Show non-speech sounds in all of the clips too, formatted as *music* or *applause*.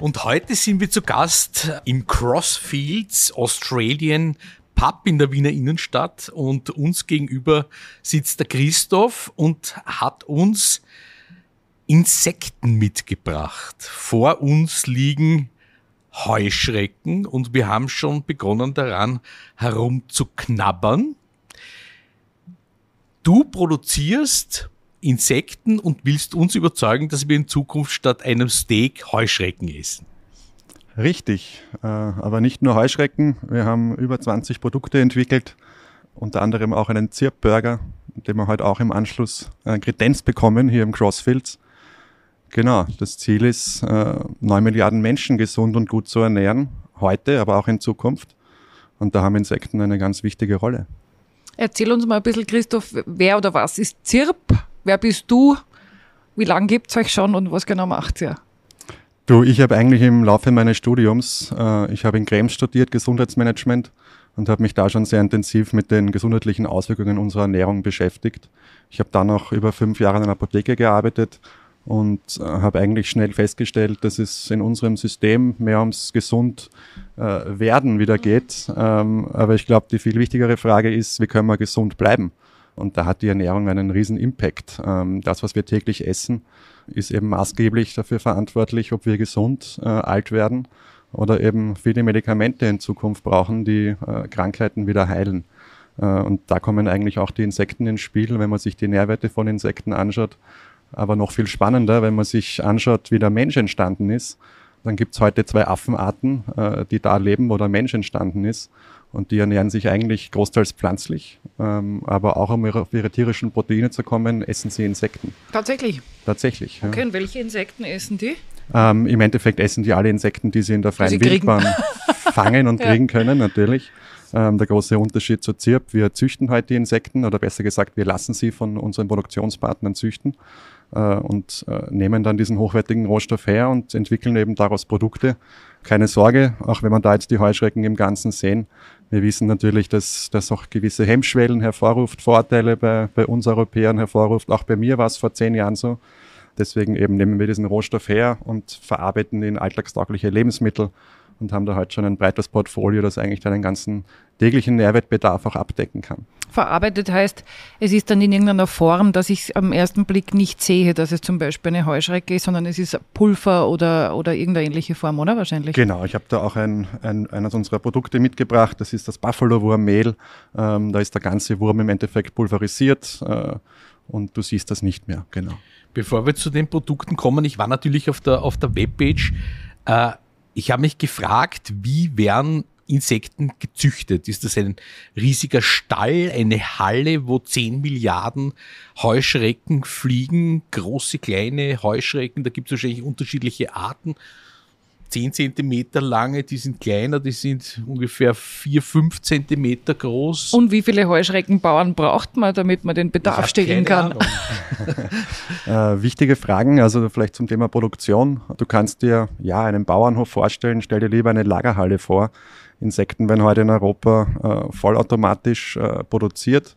Und heute sind wir zu Gast im Crossfields Australian Pub in der Wiener Innenstadt und uns gegenüber sitzt der Christoph und hat uns Insekten mitgebracht. Vor uns liegen Heuschrecken und wir haben schon begonnen daran herumzuknabbern. Du produzierst Insekten und willst uns überzeugen, dass wir in Zukunft statt einem Steak Heuschrecken essen. Richtig, äh, aber nicht nur Heuschrecken. Wir haben über 20 Produkte entwickelt, unter anderem auch einen Zirpburger, den wir heute auch im Anschluss äh, Kredenz bekommen hier im Crossfields. Genau, das Ziel ist, 9 äh, Milliarden Menschen gesund und gut zu ernähren, heute, aber auch in Zukunft. Und da haben Insekten eine ganz wichtige Rolle. Erzähl uns mal ein bisschen, Christoph, wer oder was ist Zirp? Wer bist du? Wie lange gibt es euch schon und was genau macht ihr? Du, ich habe eigentlich im Laufe meines Studiums, äh, ich habe in Krems studiert, Gesundheitsmanagement, und habe mich da schon sehr intensiv mit den gesundheitlichen Auswirkungen unserer Ernährung beschäftigt. Ich habe dann noch über fünf Jahre in einer Apotheke gearbeitet und äh, habe eigentlich schnell festgestellt, dass es in unserem System mehr ums gesund äh, werden wieder geht. Ähm, aber ich glaube, die viel wichtigere Frage ist, wie können wir gesund bleiben? Und da hat die Ernährung einen riesen Impact. Ähm, das, was wir täglich essen, ist eben maßgeblich dafür verantwortlich, ob wir gesund äh, alt werden oder eben viele Medikamente in Zukunft brauchen, die äh, Krankheiten wieder heilen. Äh, und da kommen eigentlich auch die Insekten ins Spiel, wenn man sich die Nährwerte von Insekten anschaut. Aber noch viel spannender, wenn man sich anschaut, wie der Mensch entstanden ist, dann gibt es heute zwei Affenarten, äh, die da leben, wo der Mensch entstanden ist. Und die ernähren sich eigentlich großteils pflanzlich, ähm, aber auch um ihre, auf ihre tierischen Proteine zu kommen, essen sie Insekten. Tatsächlich? Tatsächlich. Okay, ja. und welche Insekten essen die? Ähm, Im Endeffekt essen die alle Insekten, die sie in der freien Wildbahn *laughs* fangen und ja. kriegen können, natürlich. Ähm, der große Unterschied zur ZIRP, wir züchten heute die Insekten oder besser gesagt, wir lassen sie von unseren Produktionspartnern züchten äh, und äh, nehmen dann diesen hochwertigen Rohstoff her und entwickeln eben daraus Produkte. Keine Sorge, auch wenn man da jetzt die Heuschrecken im Ganzen sehen, wir wissen natürlich, dass das auch gewisse Hemmschwellen hervorruft, Vorteile bei, bei uns Europäern hervorruft. Auch bei mir war es vor zehn Jahren so. Deswegen eben nehmen wir diesen Rohstoff her und verarbeiten ihn in alltagstaugliche Lebensmittel und haben da halt schon ein breites Portfolio, das eigentlich deinen ganzen täglichen Nährwertbedarf auch abdecken kann. Verarbeitet heißt, es ist dann in irgendeiner Form, dass ich es am ersten Blick nicht sehe, dass es zum Beispiel eine Heuschrecke ist, sondern es ist Pulver oder, oder irgendeine ähnliche Form, oder wahrscheinlich? Genau, ich habe da auch ein, ein, eines unserer Produkte mitgebracht, das ist das Buffalo-Wurm-Mehl. Ähm, da ist der ganze Wurm im Endeffekt pulverisiert. Äh, und du siehst das nicht mehr, genau. Bevor wir zu den Produkten kommen, ich war natürlich auf der, auf der Webpage. Äh, ich habe mich gefragt, wie werden Insekten gezüchtet? Ist das ein riesiger Stall, eine Halle, wo 10 Milliarden Heuschrecken fliegen, große, kleine Heuschrecken, da gibt es wahrscheinlich unterschiedliche Arten 10 cm lange, die sind kleiner, die sind ungefähr 4, 5 cm groß. Und wie viele Heuschreckenbauern braucht man, damit man den Bedarf stillen kann? *laughs* *laughs* äh, wichtige Fragen, also vielleicht zum Thema Produktion. Du kannst dir ja einen Bauernhof vorstellen, stell dir lieber eine Lagerhalle vor. Insekten werden heute in Europa äh, vollautomatisch äh, produziert.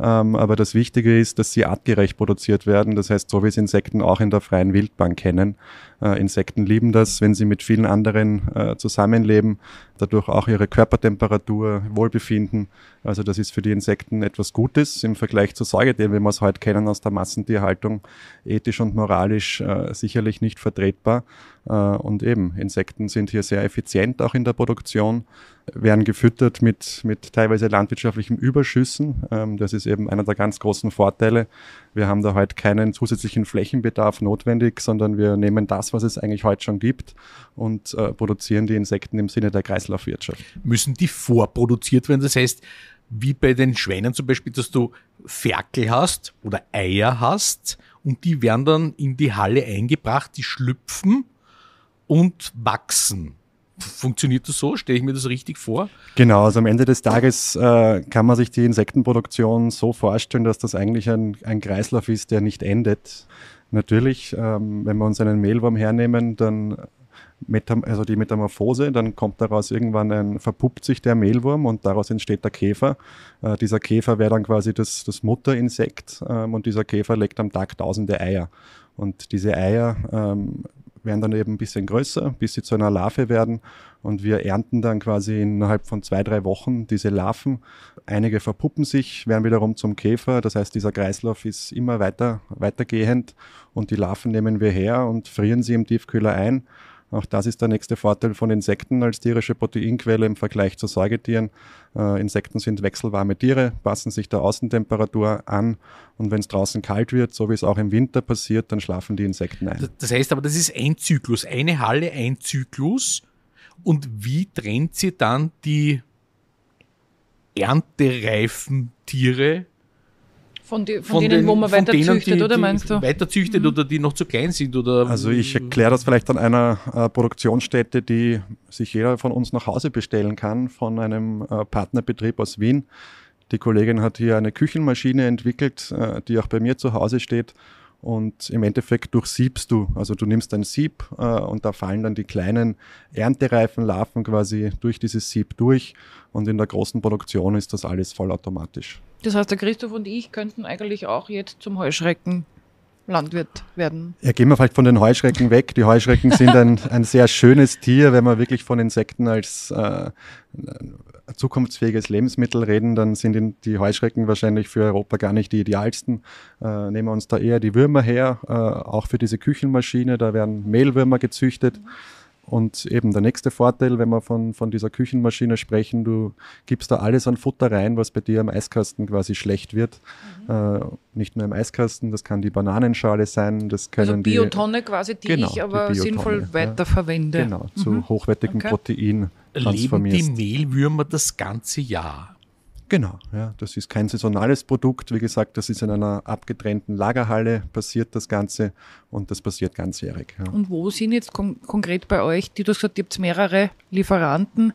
Ähm, aber das Wichtige ist, dass sie artgerecht produziert werden. Das heißt, so wie es Insekten auch in der freien Wildbahn kennen. Äh, Insekten lieben das, wenn sie mit vielen anderen äh, zusammenleben, dadurch auch ihre Körpertemperatur, Wohlbefinden. Also das ist für die Insekten etwas Gutes im Vergleich zu Säugetieren, wie wir es heute kennen aus der Massentierhaltung, ethisch und moralisch äh, sicherlich nicht vertretbar. und eben, Insekten sind hier sehr effizient auch in der Produktion, werden gefüttert mit, mit teilweise landwirtschaftlichen Überschüssen. Ähm, das ist eben einer der ganz großen Vorteile. Wir haben da heute keinen zusätzlichen Flächenbedarf notwendig, sondern wir nehmen das, was es eigentlich heute schon gibt und äh, produzieren die Insekten im Sinne der Kreislaufwirtschaft. Müssen die vorproduziert werden? Das heißt, wie bei den Schweinen zum Beispiel, dass du Ferkel hast oder Eier hast und die werden dann in die Halle eingebracht, die schlüpfen und wachsen. Funktioniert das so? Stelle ich mir das richtig vor? Genau, also am Ende des Tages äh, kann man sich die Insektenproduktion so vorstellen, dass das eigentlich ein, ein Kreislauf ist, der nicht endet natürlich, ähm, wenn wir uns einen Mehlwurm hernehmen, dann äh, Metam also die Metamorphose, dann kommt daraus irgendwann ein, verpuppt sich der Mehlwurm und daraus entsteht der Käfer. Äh, dieser Käfer wäre dann quasi das, das Mutterinsekt ähm, und dieser Käfer legt am Tag tausende Eier. Und diese Eier ähm, werden dann eben ein bisschen größer, bis sie zu einer Larve werden und wir ernten dann quasi innerhalb von zwei, drei Wochen diese Larven. Einige verpuppen sich, werden wiederum zum Käfer. Das heißt, dieser Kreislauf ist immer weiter, weitergehend. Und die Larven nehmen wir her und frieren sie im Tiefkühler ein. Auch das ist der nächste Vorteil von Insekten als tierische Proteinquelle im Vergleich zu Säugetieren. Äh, Insekten sind wechselwarme Tiere, passen sich der Außentemperatur an und wenn es draußen kalt wird, so wie es auch im Winter passiert, dann schlafen die Insekten ein. Das heißt aber, das ist ein Zyklus, eine Halle, ein Zyklus und wie trennt sie dann die erntereifen Tiere von, die, von, von, denen, den, wo man weiter züchtet, oder meinst du? Weiter mhm. oder die noch zu klein sind? Oder also ich erkläre das vielleicht an einer äh, Produktionsstätte, die sich jeder von uns nach Hause bestellen kann, von einem äh, Partnerbetrieb aus Wien. Die Kollegin hat hier eine Küchenmaschine entwickelt, äh, die auch bei mir zu Hause steht und im Endeffekt durchsiebst du. Also du nimmst ein Sieb äh, und da fallen dann die kleinen Erntereifenlarven quasi durch dieses Sieb durch und in der großen Produktion ist das alles vollautomatisch. Das heißt, der Christoph und ich könnten eigentlich auch jetzt zum Heuschrecken Landwirt werden. Ja, gehen wir vielleicht von den Heuschrecken weg. Die Heuschrecken sind ein, ein sehr schönes Tier, wenn man wirklich von Insekten als äh, zukunftsfähiges Lebensmittel reden, dann sind die Heuschrecken wahrscheinlich für Europa gar nicht die idealsten. Äh, nehmen wir uns da eher die Würmer her, äh, auch für diese Küchenmaschine, da werden Mehlwürmer gezüchtet. Mhm. Und eben der nächste Vorteil, wenn wir von, von dieser Küchenmaschine sprechen, du gibst da alles an Futter rein, was bei dir im Eiskasten quasi schlecht wird. Mhm. Äh, nicht nur im Eiskasten, das kann die Bananenschale sein, das können also Biotonne die, Biotonne quasi, die genau, ich aber die sinnvoll weiterverwende. Ja, genau, zu mhm. hochwertigem okay. Protein transformierst. Leben die Mehlwürmer das ganze Jahr? Genau, ja, das ist kein saisonales Produkt. Wie gesagt, das ist in einer abgetrennten Lagerhalle passiert das Ganze und das passiert ganzjährig. Ja. Und wo sind jetzt kon konkret bei euch, die du hast gesagt, ihr habt mehrere Lieferanten.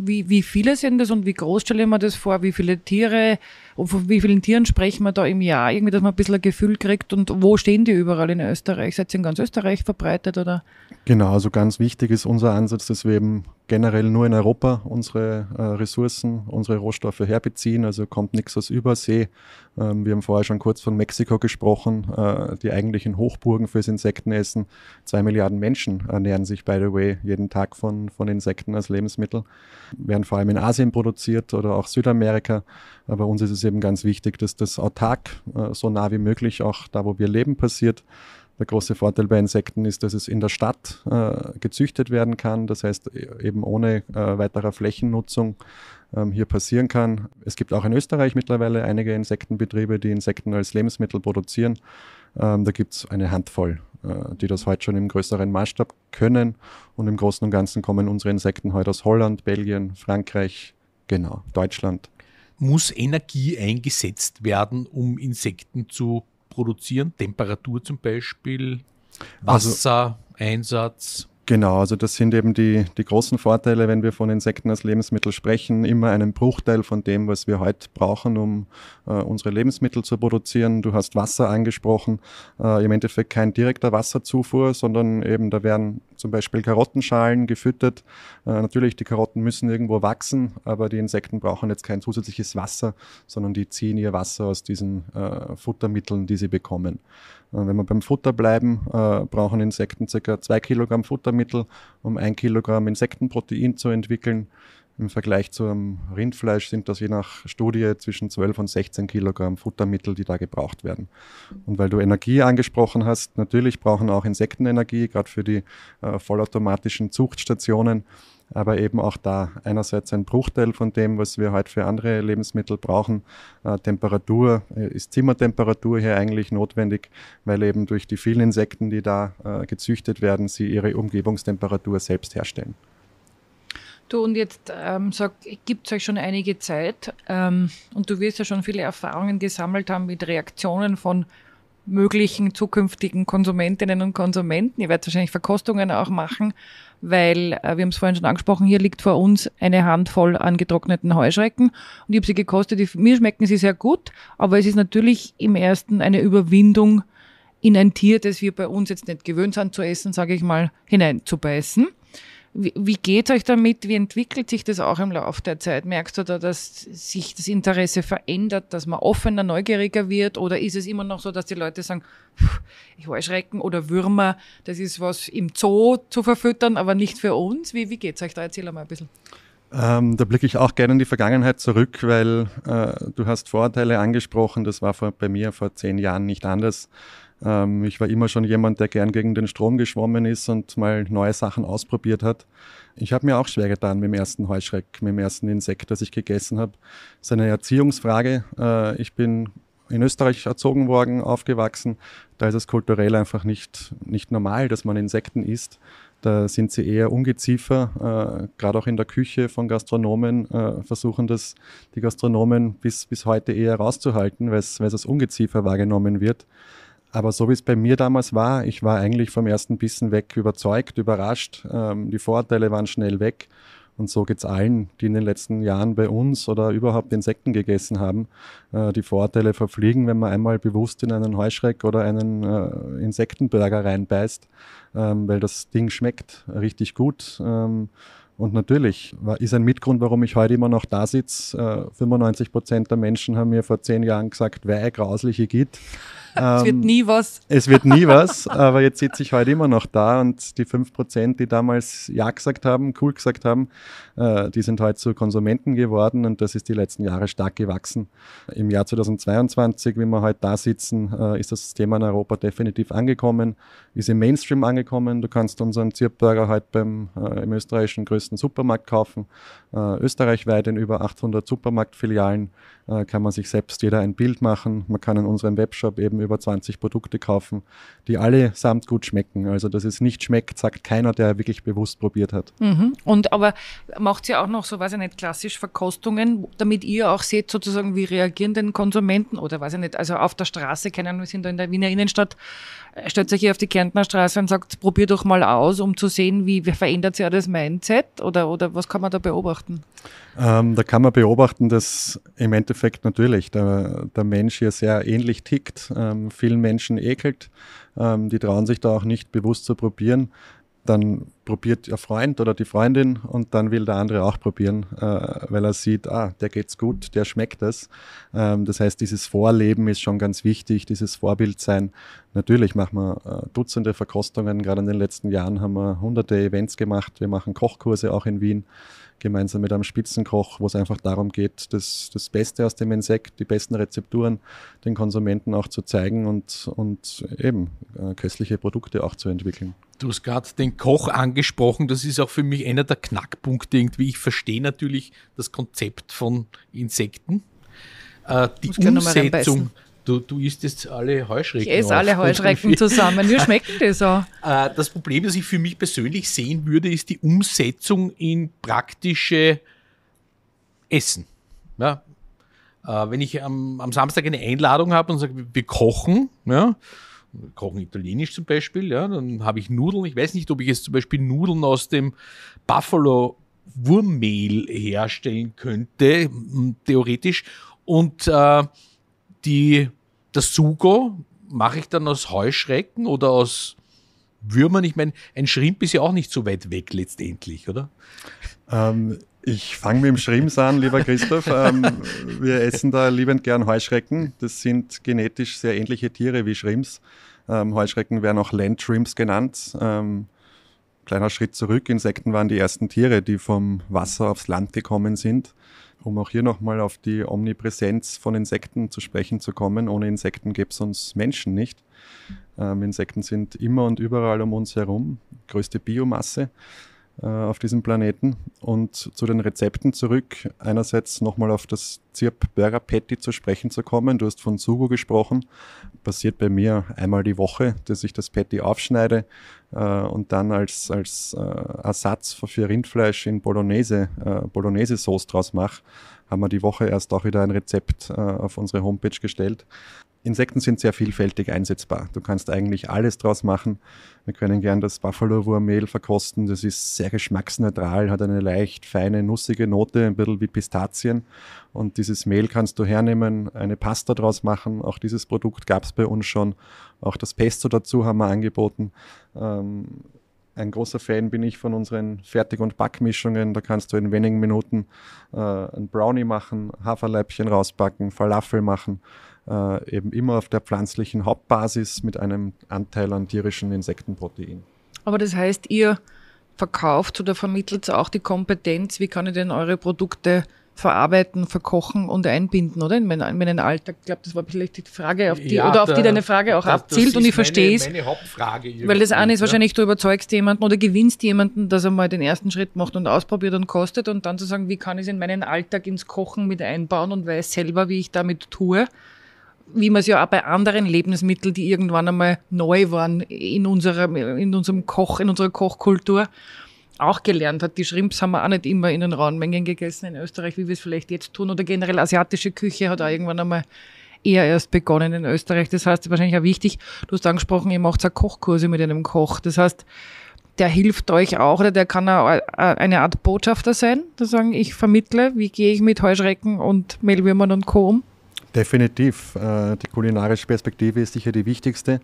Wie, wie viele sind das und wie groß stelle ich mir das vor? Wie viele Tiere? von wie vielen Tieren sprechen wir da im Jahr? Irgendwie, dass man ein bisschen ein Gefühl kriegt und wo stehen die überall in Österreich? Seid ihr in ganz Österreich verbreitet oder? Genau, also ganz wichtig ist unser Ansatz, dass wir eben generell nur in Europa unsere äh, Ressourcen, unsere Rohstoffe herbeziehen. Also kommt nichts aus Übersee. Ähm, wir haben vorher schon kurz von Mexiko gesprochen, äh, die eigentlichen Hochburgen fürs Insektenessen. Zwei Milliarden Menschen ernähren sich, by the way, jeden Tag von, von Insekten als Lebensmittel. Werden vor allem in Asien produziert oder auch Südamerika. Bei uns ist es eben ganz wichtig, dass das autark äh, so nah wie möglich auch da, wo wir leben, passiert. Der große Vorteil bei Insekten ist, dass es in der Stadt äh, gezüchtet werden kann, das heißt e, eben ohne äh, weiterer Flächennutzung ähm, hier passieren kann. Es gibt auch in Österreich mittlerweile einige Insektenbetriebe, die Insekten als Lebensmittel produzieren. Ähm, da gibt es eine Handvoll, äh, die das heute schon im größeren Maßstab können. Und im Großen und Ganzen kommen unsere Insekten heute aus Holland, Belgien, Frankreich, genau, Deutschland muss Energie eingesetzt werden, um Insekten zu produzieren? Temperatur zum Beispiel, Wassereinsatz? Also, genau, also das sind eben die, die großen Vorteile, wenn wir von Insekten als Lebensmittel sprechen. Immer einen Bruchteil von dem, was wir heute brauchen, um äh, unsere Lebensmittel zu produzieren. Du hast Wasser angesprochen. Äh, Im Endeffekt kein direkter Wasserzufuhr, sondern eben da werden zum Beispiel Karottenschalen gefüttert. Äh, natürlich, die Karotten müssen irgendwo wachsen, aber die Insekten brauchen jetzt kein zusätzliches Wasser, sondern die ziehen ihr Wasser aus diesen äh, Futtermitteln, die sie bekommen. Äh, wenn wir beim Futter bleiben, äh, brauchen Insekten ca. 2 Kilogramm Futtermittel, um ein Kilogramm Insektenprotein zu entwickeln. Im Vergleich zum Rindfleisch sind das je nach Studie zwischen 12 und 16 Kilogramm Futtermittel, die da gebraucht werden. Und weil du Energie angesprochen hast, natürlich brauchen auch Insekten Energie, gerade für die äh, vollautomatischen Zuchtstationen. Aber eben auch da einerseits ein Bruchteil von dem, was wir heute für andere Lebensmittel brauchen. Äh, Temperatur äh, ist Zimmertemperatur hier eigentlich notwendig, weil eben durch die vielen Insekten, die da äh, gezüchtet werden, sie ihre Umgebungstemperatur selbst herstellen. Du, und jetzt ähm, gibt es euch schon einige Zeit ähm, und du wirst ja schon viele Erfahrungen gesammelt haben mit Reaktionen von möglichen zukünftigen Konsumentinnen und Konsumenten. Ihr werdet wahrscheinlich Verkostungen auch machen, weil, äh, wir haben es vorhin schon angesprochen, hier liegt vor uns eine Handvoll an getrockneten Heuschrecken und ich habe sie gekostet. Ich, mir schmecken sie sehr gut, aber es ist natürlich im ersten eine Überwindung in ein Tier, das wir bei uns jetzt nicht gewöhnt sind zu essen, sage ich mal, hineinzubeißen. Wie, geht es euch damit? Wie entwickelt sich das auch im Laufe der Zeit? Merkst du da, dass sich das Interesse verändert, dass man offener, neugieriger wird? Oder ist es immer noch so, dass die Leute sagen, ich Heuschrecken oder Würmer, das ist was im Zoo zu verfüttern, aber nicht für uns? Wie, wie es euch da? Erzähl mal ein bisschen. Ähm, da blicke ich auch gerne in die Vergangenheit zurück, weil äh, du hast Vorteile angesprochen. Das war vor, bei mir vor zehn Jahren nicht anders. Ähm, ich war immer schon jemand, der gern gegen den Strom geschwommen ist und mal neue Sachen ausprobiert hat. Ich habe mir auch schwer getan mit dem ersten Heuschreck, mit dem ersten Insekt, das ich gegessen habe. Das ist eine Erziehungsfrage. Äh, ich bin in Österreich erzogen worden, aufgewachsen. Da ist es kulturell einfach nicht, nicht normal, dass man Insekten isst. Da sind sie eher ungeziefer. Äh, Gerade auch in der Küche von Gastronomen äh, versuchen das die Gastronomen bis, bis heute eher rauszuhalten, weil es als Ungeziefer wahrgenommen wird. Aber so wie es bei mir damals war, ich war eigentlich vom ersten Bissen weg überzeugt, überrascht. Ähm, die Vorteile waren schnell weg. Und so geht's allen, die in den letzten Jahren bei uns oder überhaupt Insekten gegessen haben. Äh, die Vorteile verfliegen, wenn man einmal bewusst in einen Heuschreck oder einen äh, Insektenburger reinbeißt, ähm, weil das Ding schmeckt richtig gut. Ähm, und natürlich ist ein Mitgrund, warum ich heute immer noch da sitze. Äh, 95 Prozent der Menschen haben mir vor zehn Jahren gesagt, wer grausliche geht es wird ähm, nie was. Es wird nie was, aber jetzt sitze ich heute immer noch da und die 5%, die damals Ja gesagt haben, cool gesagt haben, äh, die sind heute zu Konsumenten geworden und das ist die letzten Jahre stark gewachsen. Im Jahr 2022, wie wir heute da sitzen, äh, ist das Thema in Europa definitiv angekommen, ist im Mainstream angekommen. Du kannst unseren Zirpburger heute beim, äh, im österreichischen größten Supermarkt kaufen, österreichweit in über 800 Supermarktfilialen äh, kann man sich selbst jeder ein Bild machen. Man kann in unserem Webshop eben über 20 Produkte kaufen, die alle samt gut schmecken. Also dass es nicht schmeckt, sagt keiner, der wirklich bewusst probiert hat. Mhm. Und aber macht ihr auch noch so, weiß ich nicht, klassisch Verkostungen, damit ihr auch seht sozusagen, wie reagieren denn Konsumenten oder weiß ich nicht, also auf der Straße, kennen wir sind da in der Wiener Innenstadt, äh, stellt sich hier auf die Kärntner Straße und sagt, probier doch mal aus, um zu sehen, wie, wie verändert sich das Mindset oder, oder was kann man da beobachten? Ähm, da kann man beobachten, dass im Endeffekt natürlich der, der Mensch hier sehr ähnlich tickt, ähm, vielen Menschen ekelt, ähm, die trauen sich da auch nicht bewusst zu probieren. Dann probiert ihr Freund oder die Freundin und dann will der andere auch probieren, äh, weil er sieht, ah, der geht's gut, der schmeckt es. Ähm, das heißt, dieses Vorleben ist schon ganz wichtig, dieses Vorbild sein. Natürlich machen wir äh, Dutzende Verkostungen, gerade in den letzten Jahren haben wir hunderte Events gemacht, wir machen Kochkurse auch in Wien gemeinsam mit einem Spitzenkoch, wo es einfach darum geht, das, das Beste aus dem Insekt, die besten Rezepturen den Konsumenten auch zu zeigen und, und eben äh, köstliche Produkte auch zu entwickeln. Du hast gerade den Koch angesprochen, das ist auch für mich einer der Knackpunkte irgendwie. Ich verstehe natürlich das Konzept von Insekten. Äh, die Umsetzung Du, du isst jetzt alle Heuschrecken. Ich esse alle *laughs* Heuschrecken zusammen. Wie schmecken das auch? *laughs* Äh, das Problem, das ich für mich persönlich sehen würde, ist die Umsetzung in praktische Essen. Ja, äh, wenn ich am, am, Samstag eine Einladung habe und sage, wir kochen, ja, wir kochen italienisch zum Beispiel, ja, dann habe ich Nudeln. Ich weiß nicht, ob ich jetzt zum Beispiel Nudeln aus dem Buffalo Wurmmehl herstellen könnte, theoretisch. Und äh, die das Sugo mache ich dann aus Heuschrecken oder aus Würmern? Ich meine, ein Schrimp ist ja auch nicht so weit weg letztendlich, oder? Ähm, ich fange mit dem Schrimps an, lieber Christoph. Ähm, wir essen da liebend gern Heuschrecken. Das sind genetisch sehr ähnliche Tiere wie Schrimps. Ähm, Heuschrecken werden auch Landshrimps genannt. Ähm, kleiner Schritt zurück, Insekten waren die ersten Tiere, die vom Wasser aufs Land gekommen sind um auch hier nochmal auf die Omnipräsenz von Insekten zu sprechen zu kommen. Ohne Insekten gäbe es uns Menschen nicht. Ähm, Insekten sind immer und überall um uns herum, größte Biomasse. Äh, auf diesem Planeten. Und zu den Rezepten zurück. Einerseits nochmal auf das Zirp-Burger Patty zu sprechen zu kommen. Du hast von Sugo gesprochen. Passiert bei mir einmal die Woche, dass ich das Patty aufschneide äh, und dann als, als äh, Ersatz für Rindfleisch in Bolognese, äh, Bolognese-Sauce draus mache. Haben wir die Woche erst auch wieder ein Rezept äh, auf unsere Homepage gestellt. Insekten sind sehr vielfältig einsetzbar. Du kannst eigentlich alles draus machen. Wir können gerne das Buffalo-Wurmmehl verkosten. Das ist sehr geschmacksneutral, hat eine leicht feine, nussige Note, ein bisschen wie Pistazien. Und dieses Mehl kannst du hernehmen, eine Pasta draus machen. Auch dieses Produkt gab es bei uns schon. Auch das Pesto dazu haben wir angeboten. Ähm, ein großer Fan bin ich von unseren Fertig- und Backmischungen. Da kannst du in wenigen Minuten äh, einen Brownie machen, Haferleibchen rausbacken, Falafel machen äh, eben immer auf der pflanzlichen Hauptbasis mit einem Anteil an tierischen Insektenprotein. Aber das heißt, ihr verkauft oder vermittelt auch die Kompetenz, wie kann ich denn eure Produkte verarbeiten, verkochen und einbinden, oder? In meinen, in meinen Alltag. Ich glaube, das war vielleicht die Frage, auf die, ja, oder auf da, die deine Frage auch das, abzielt das und ich verstehe es. meine Hauptfrage. Weil das eine ist ja. wahrscheinlich, du überzeugst jemanden oder gewinnst jemanden, dass er mal den ersten Schritt macht und ausprobiert und kostet und dann zu sagen, wie kann ich es in meinen Alltag ins Kochen mit einbauen und weiß selber, wie ich damit tue wie man es ja auch bei anderen Lebensmitteln, die irgendwann einmal neu waren in, unserer, in unserem Koch, in unserer Kochkultur, auch gelernt hat. Die Shrimps haben wir auch nicht immer in den rauen Mengen gegessen in Österreich, wie wir es vielleicht jetzt tun. Oder generell asiatische Küche hat auch irgendwann einmal eher erst begonnen in Österreich. Das heißt, wahrscheinlich auch wichtig, du hast angesprochen, ihr macht auch Kochkurse mit einem Koch. Das heißt, der hilft euch auch oder der kann auch eine Art Botschafter sein, zu sagen, ich vermittle, wie gehe ich mit Heuschrecken und Mehlwürmern und Co. um? Definitiv. Äh, die kulinarische Perspektive ist sicher die wichtigste,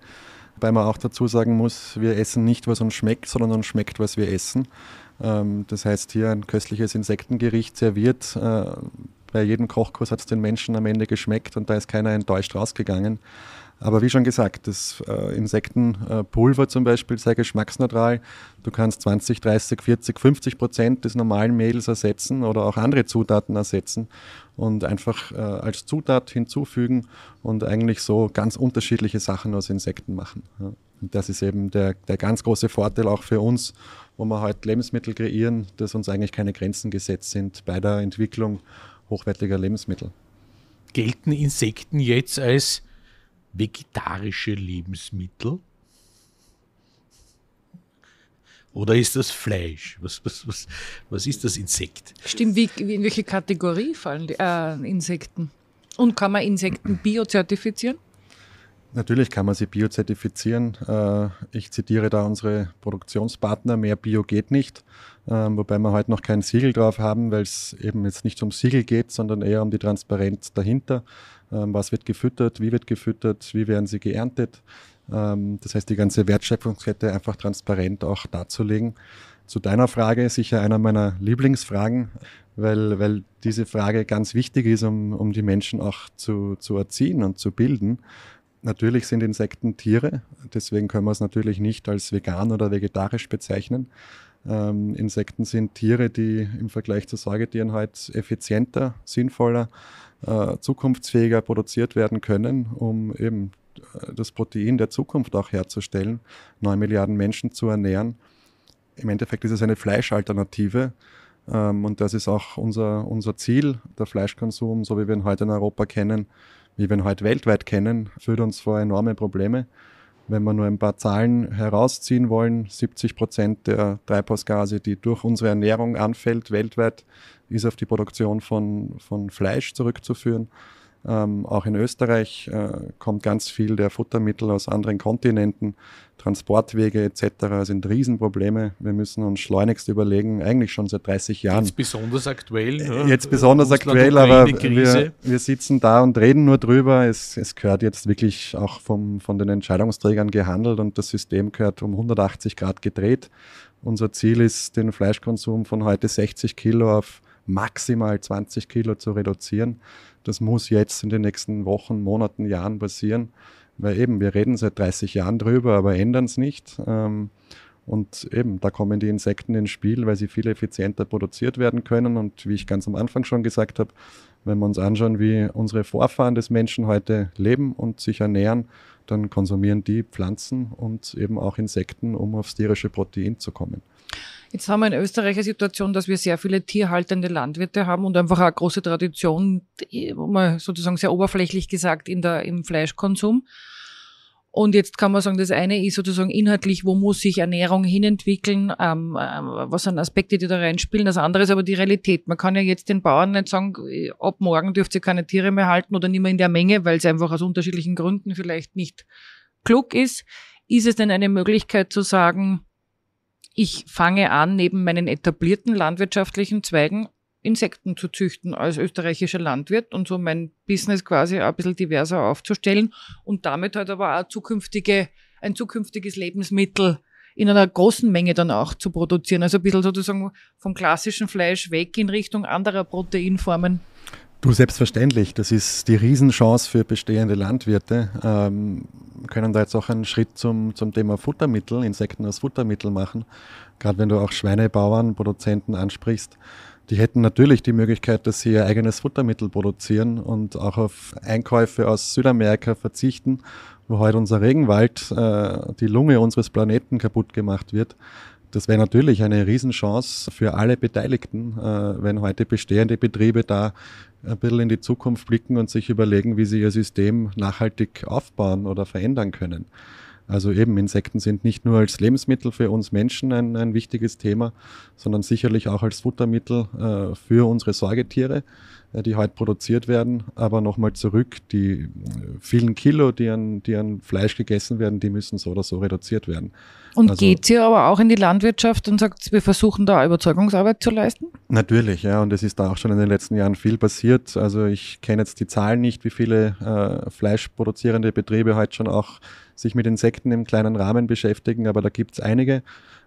weil man auch dazu sagen muss, wir essen nicht, was uns schmeckt, sondern uns schmeckt, was wir essen. Ähm, das heißt, hier ein köstliches Insektengericht serviert. Äh, bei jedem Kochkurs hat es den Menschen am Ende geschmeckt und da ist keiner enttäuscht rausgegangen. Aber wie schon gesagt, das äh, Insektenpulver zum Beispiel sehr geschmacksneutral. Du kannst 20, 30, 40, 50 Prozent des normalen Mehls ersetzen oder auch andere Zutaten ersetzen und einfach äh, als Zutat hinzufügen und eigentlich so ganz unterschiedliche Sachen aus Insekten machen. Und das ist eben der, der ganz große Vorteil auch für uns, wo wir heute halt Lebensmittel kreieren, dass uns eigentlich keine Grenzen gesetzt sind bei der Entwicklung hochwertiger Lebensmittel. Gelten Insekten jetzt als vegetarische Lebensmittel? Oder ist das Fleisch? Was, was, was, was ist das Insekt? Stimmt, wie, in welche Kategorie fallen die, äh, Insekten? Und kann man Insekten *clears throat* biozertifizieren? Natürlich kann man sie biozertifizieren. Äh, ich zitiere da unsere Produktionspartner, mehr Bio geht nicht, ähm, wobei wir heute noch kein Siegel drauf haben, weil es eben jetzt nicht um Siegel geht, sondern eher um die Transparenz dahinter. Ähm, was wird gefüttert, wie wird gefüttert, wie werden sie geerntet. Ähm, das heißt, die ganze Wertschöpfungskette einfach transparent auch darzulegen. Zu deiner Frage sicher einer meiner Lieblingsfragen, weil, weil diese Frage ganz wichtig ist, um, um die Menschen auch zu, zu erziehen und zu bilden. Natürlich sind Insekten Tiere, deswegen können wir es natürlich nicht als vegan oder vegetarisch bezeichnen. Ähm, Insekten sind Tiere, die im Vergleich zu Säugetieren halt effizienter, sinnvoller, äh, zukunftsfähiger produziert werden können, um eben äh, das Protein der Zukunft auch herzustellen, 9 Milliarden Menschen zu ernähren. Im Endeffekt ist es eine Fleischalternative. Ähm, und das ist auch unser, unser Ziel, der Fleischkonsum, so wie wir ihn heute in Europa kennen, wie wir ihn heute weltweit kennen, führt uns vor enorme Probleme. Wenn wir nur ein paar Zahlen herausziehen wollen, 70 Prozent der Treibhausgase, die durch unsere Ernährung anfällt weltweit, ist auf die Produktion von, von Fleisch zurückzuführen. Ähm, auch in Österreich äh, kommt ganz viel der Futtermittel aus anderen Kontinenten, Transportwege etc. sind Riesenprobleme. Wir müssen uns schleunigst überlegen, eigentlich schon seit 30 Jahren. Jetzt besonders aktuell. Ne? Äh, jetzt besonders Russland, aktuell, aber wir, wir, sitzen da und reden nur drüber. Es, es gehört jetzt wirklich auch vom, von den Entscheidungsträgern gehandelt und das System gehört um 180 Grad gedreht. Unser Ziel ist, den Fleischkonsum von heute 60 Kilo auf maximal 20 Kilo zu reduzieren. Das muss jetzt in den nächsten Wochen, Monaten, Jahren passieren, weil eben wir reden seit 30 Jahren drüber, aber ändern es nicht. Ähm, und eben, da kommen die Insekten ins Spiel, weil sie viel effizienter produziert werden können. Und wie ich ganz am Anfang schon gesagt habe, wenn wir uns anschauen, wie unsere Vorfahren des Menschen heute leben und sich ernähren, dann konsumieren die Pflanzen und eben auch Insekten, um aufs tierische Protein zu kommen. Jetzt haben wir in Österreich eine Situation, dass wir sehr viele tierhaltende Landwirte haben und einfach eine große Tradition, mal sozusagen sehr oberflächlich gesagt, in der, im Fleischkonsum. Und jetzt kann man sagen, das eine ist sozusagen inhaltlich, wo muss sich Ernährung hinentwickeln, ähm, ähm was sind Aspekte, die da reinspielen. Das andere ist aber die Realität. Man kann ja jetzt den Bauern nicht sagen, äh, ab morgen dürft ihr keine Tiere mehr halten oder nicht mehr in der Menge, weil es einfach aus unterschiedlichen Gründen vielleicht nicht klug ist. Ist es denn eine Möglichkeit zu sagen, ich fange an, neben meinen etablierten landwirtschaftlichen Zweigen Insekten zu züchten als österreichischer Landwirt und so mein Business quasi ein bisschen diverser aufzustellen und damit halt aber auch zukünftige, ein zukünftiges Lebensmittel in einer großen Menge dann auch zu produzieren. Also ein bisschen sozusagen vom klassischen Fleisch weg in Richtung anderer Proteinformen. Du, selbstverständlich. Das ist die Riesenchance für bestehende Landwirte. Ähm, können da jetzt auch einen Schritt zum, zum Thema Futtermittel, Insekten als Futtermittel machen. Gerade wenn du auch Schweinebauern, Produzenten ansprichst. Die hätten natürlich die Möglichkeit, dass sie ihr eigenes Futtermittel produzieren und auch auf Einkäufe aus Südamerika verzichten, wo heute unser Regenwald, äh, die Lunge unseres Planeten kaputt gemacht wird. Das wäre natürlich eine Riesenchance für alle Beteiligten, äh, wenn heute bestehende Betriebe da ein bisschen in die Zukunft blicken und sich überlegen, wie sie ihr System nachhaltig aufbauen oder verändern können. Also eben, Insekten sind nicht nur als Lebensmittel für uns Menschen ein, ein wichtiges Thema, sondern sicherlich auch als Futtermittel äh, für unsere Säugetiere, äh, die heute produziert werden. Aber nochmal zurück, die vielen Kilo, die an, die an Fleisch gegessen werden, die müssen so oder so reduziert werden. Und also, geht ihr aber auch in die Landwirtschaft und sagt, wir versuchen da Überzeugungsarbeit zu leisten? Natürlich, ja. Und es ist da auch schon in den letzten Jahren viel passiert. Also ich kenne jetzt die Zahlen nicht, wie viele äh, fleischproduzierende Betriebe heute schon auch sich mit Insekten im kleinen Rahmen beschäftigen, aber da gibt es einige.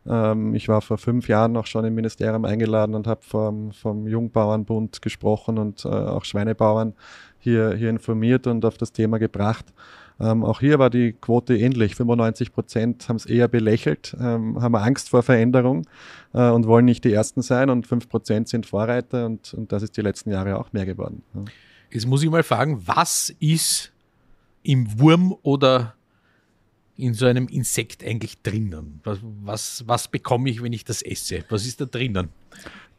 Ähm, ich war vor fünf Jahren auch schon im Ministerium eingeladen und habe vom, vom Jungbauernbund gesprochen und äh, auch Schweinebauern hier, hier informiert und auf das Thema gebracht. Ähm, auch hier war die Quote ähnlich. 95 Prozent haben es eher belächelt, ähm, haben Angst vor Veränderung äh, und wollen nicht die Ersten sein. Und 5 Prozent sind Vorreiter und, und das ist die letzten Jahre auch mehr geworden. Ja. Jetzt muss ich mal fragen, was ist im Wurm oder in so einem Insekt eigentlich drinnen? Was, was, was bekomme ich, wenn ich das esse? Was ist da drinnen?